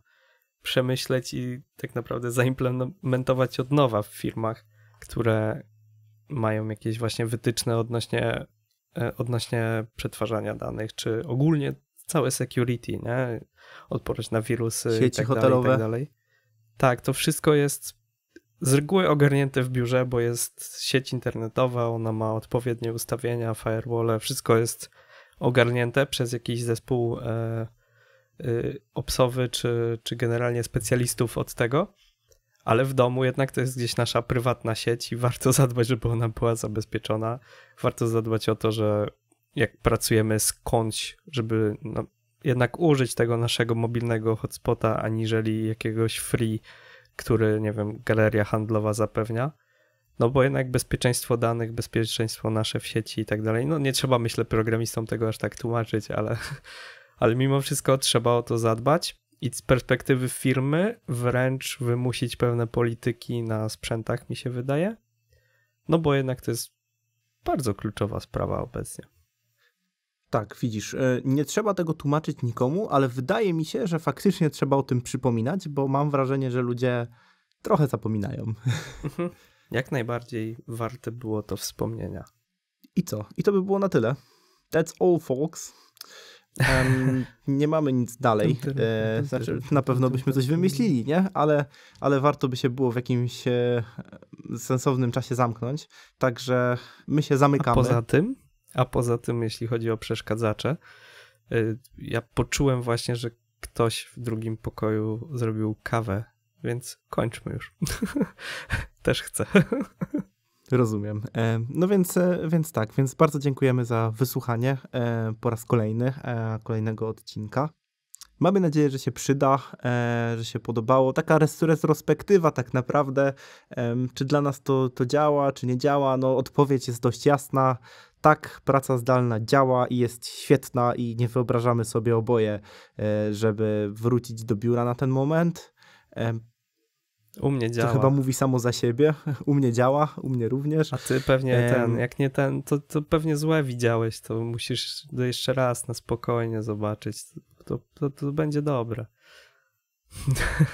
przemyśleć i tak naprawdę zaimplementować od nowa w firmach, które mają jakieś właśnie wytyczne odnośnie, e, odnośnie przetwarzania danych, czy ogólnie całe security, nie? odporność na wirusy Sieci tak i tak hotelowe. dalej. I tak, dalej. tak, to wszystko jest z reguły ogarnięte w biurze, bo jest sieć internetowa, ona ma odpowiednie ustawienia, firewall, wszystko jest ogarnięte przez jakiś zespół e, y, obsowy czy, czy generalnie specjalistów od tego, ale w domu jednak to jest gdzieś nasza prywatna sieć i warto *laughs* zadbać, żeby ona była zabezpieczona. Warto zadbać o to, że jak pracujemy skądś, żeby no, jednak użyć tego naszego mobilnego hotspota, aniżeli jakiegoś free który, nie wiem, galeria handlowa zapewnia. No bo jednak bezpieczeństwo danych, bezpieczeństwo nasze w sieci i tak dalej. No nie trzeba, myślę, programistom tego aż tak tłumaczyć, ale, *laughs* ale mimo wszystko trzeba o to zadbać i z perspektywy firmy wręcz wymusić pewne polityki na sprzętach, mi się wydaje. No bo jednak to jest bardzo kluczowa sprawa obecnie. Tak, widzisz, e, nie trzeba tego tłumaczyć nikomu, ale wydaje mi się, że faktycznie trzeba o tym przypominać, bo mam wrażenie, że ludzie trochę zapominają. Mhm. Jak najbardziej warte było to wspomnienia. I co? I to by było na tyle. That's all, folks. Um, *laughs* nie mamy nic dalej. E, znaczy, na pewno byśmy coś wymyślili, nie? Ale, ale warto by się było w jakimś e, sensownym czasie zamknąć. Także my się zamykamy. A poza tym, a poza tym, jeśli chodzi o przeszkadzacze, y, ja poczułem właśnie, że ktoś w drugim pokoju zrobił kawę, więc kończmy już. *laughs* Też chcę. Rozumiem. E, no więc, e, więc tak, więc bardzo dziękujemy za wysłuchanie e, po raz kolejny, kolejnego odcinka. Mamy nadzieję, że się przyda, że się podobało. Taka retrospektywa tak naprawdę, czy dla nas to, to działa, czy nie działa, no odpowiedź jest dość jasna tak, praca zdalna działa i jest świetna, i nie wyobrażamy sobie oboje, e, żeby wrócić do biura na ten moment. E, u mnie działa. To chyba mówi samo za siebie. *laughs* U mnie działa, u mnie również. A ty pewnie ten, jak nie ten, to, to pewnie złe widziałeś, to musisz jeszcze raz na spokojnie zobaczyć. To, to, to będzie dobre. *laughs*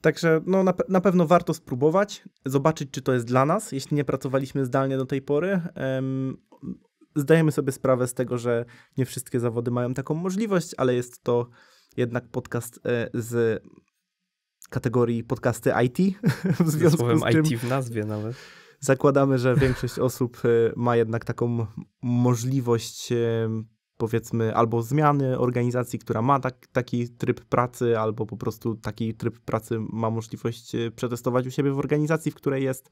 Także no, na, na pewno warto spróbować, zobaczyć, czy to jest dla nas, jeśli nie pracowaliśmy zdalnie do tej pory. Um, zdajemy sobie sprawę z tego, że nie wszystkie zawody mają taką możliwość, ale jest to jednak podcast e, z kategorii podcasty IT. *laughs* W związku z IT w nazwie nawet. Zakładamy, że większość *laughs* osób e, ma jednak taką możliwość e, powiedzmy albo zmiany organizacji, która ma tak, taki tryb pracy, albo po prostu taki tryb pracy ma możliwość przetestować u siebie w organizacji, w której jest.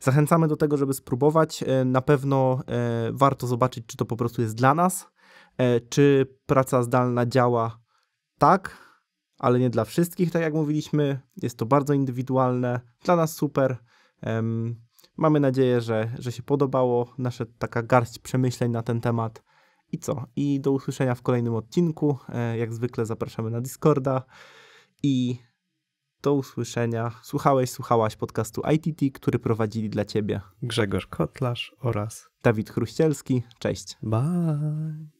Zachęcamy do tego, żeby spróbować. E, na pewno e, warto zobaczyć, czy to po prostu jest dla nas, e, czy praca zdalna działa tak, ale nie dla wszystkich, tak jak mówiliśmy. Jest to bardzo indywidualne, dla nas super. Mamy nadzieję, że, że się podobało nasza taka garść przemyśleń na ten temat. I co? I do usłyszenia w kolejnym odcinku. Jak zwykle zapraszamy na Discorda i do usłyszenia. Słuchałeś, słuchałaś podcastu ITT, który prowadzili dla Ciebie Grzegorz Kotlarz oraz Dawid Chruścielski. Cześć. Bye.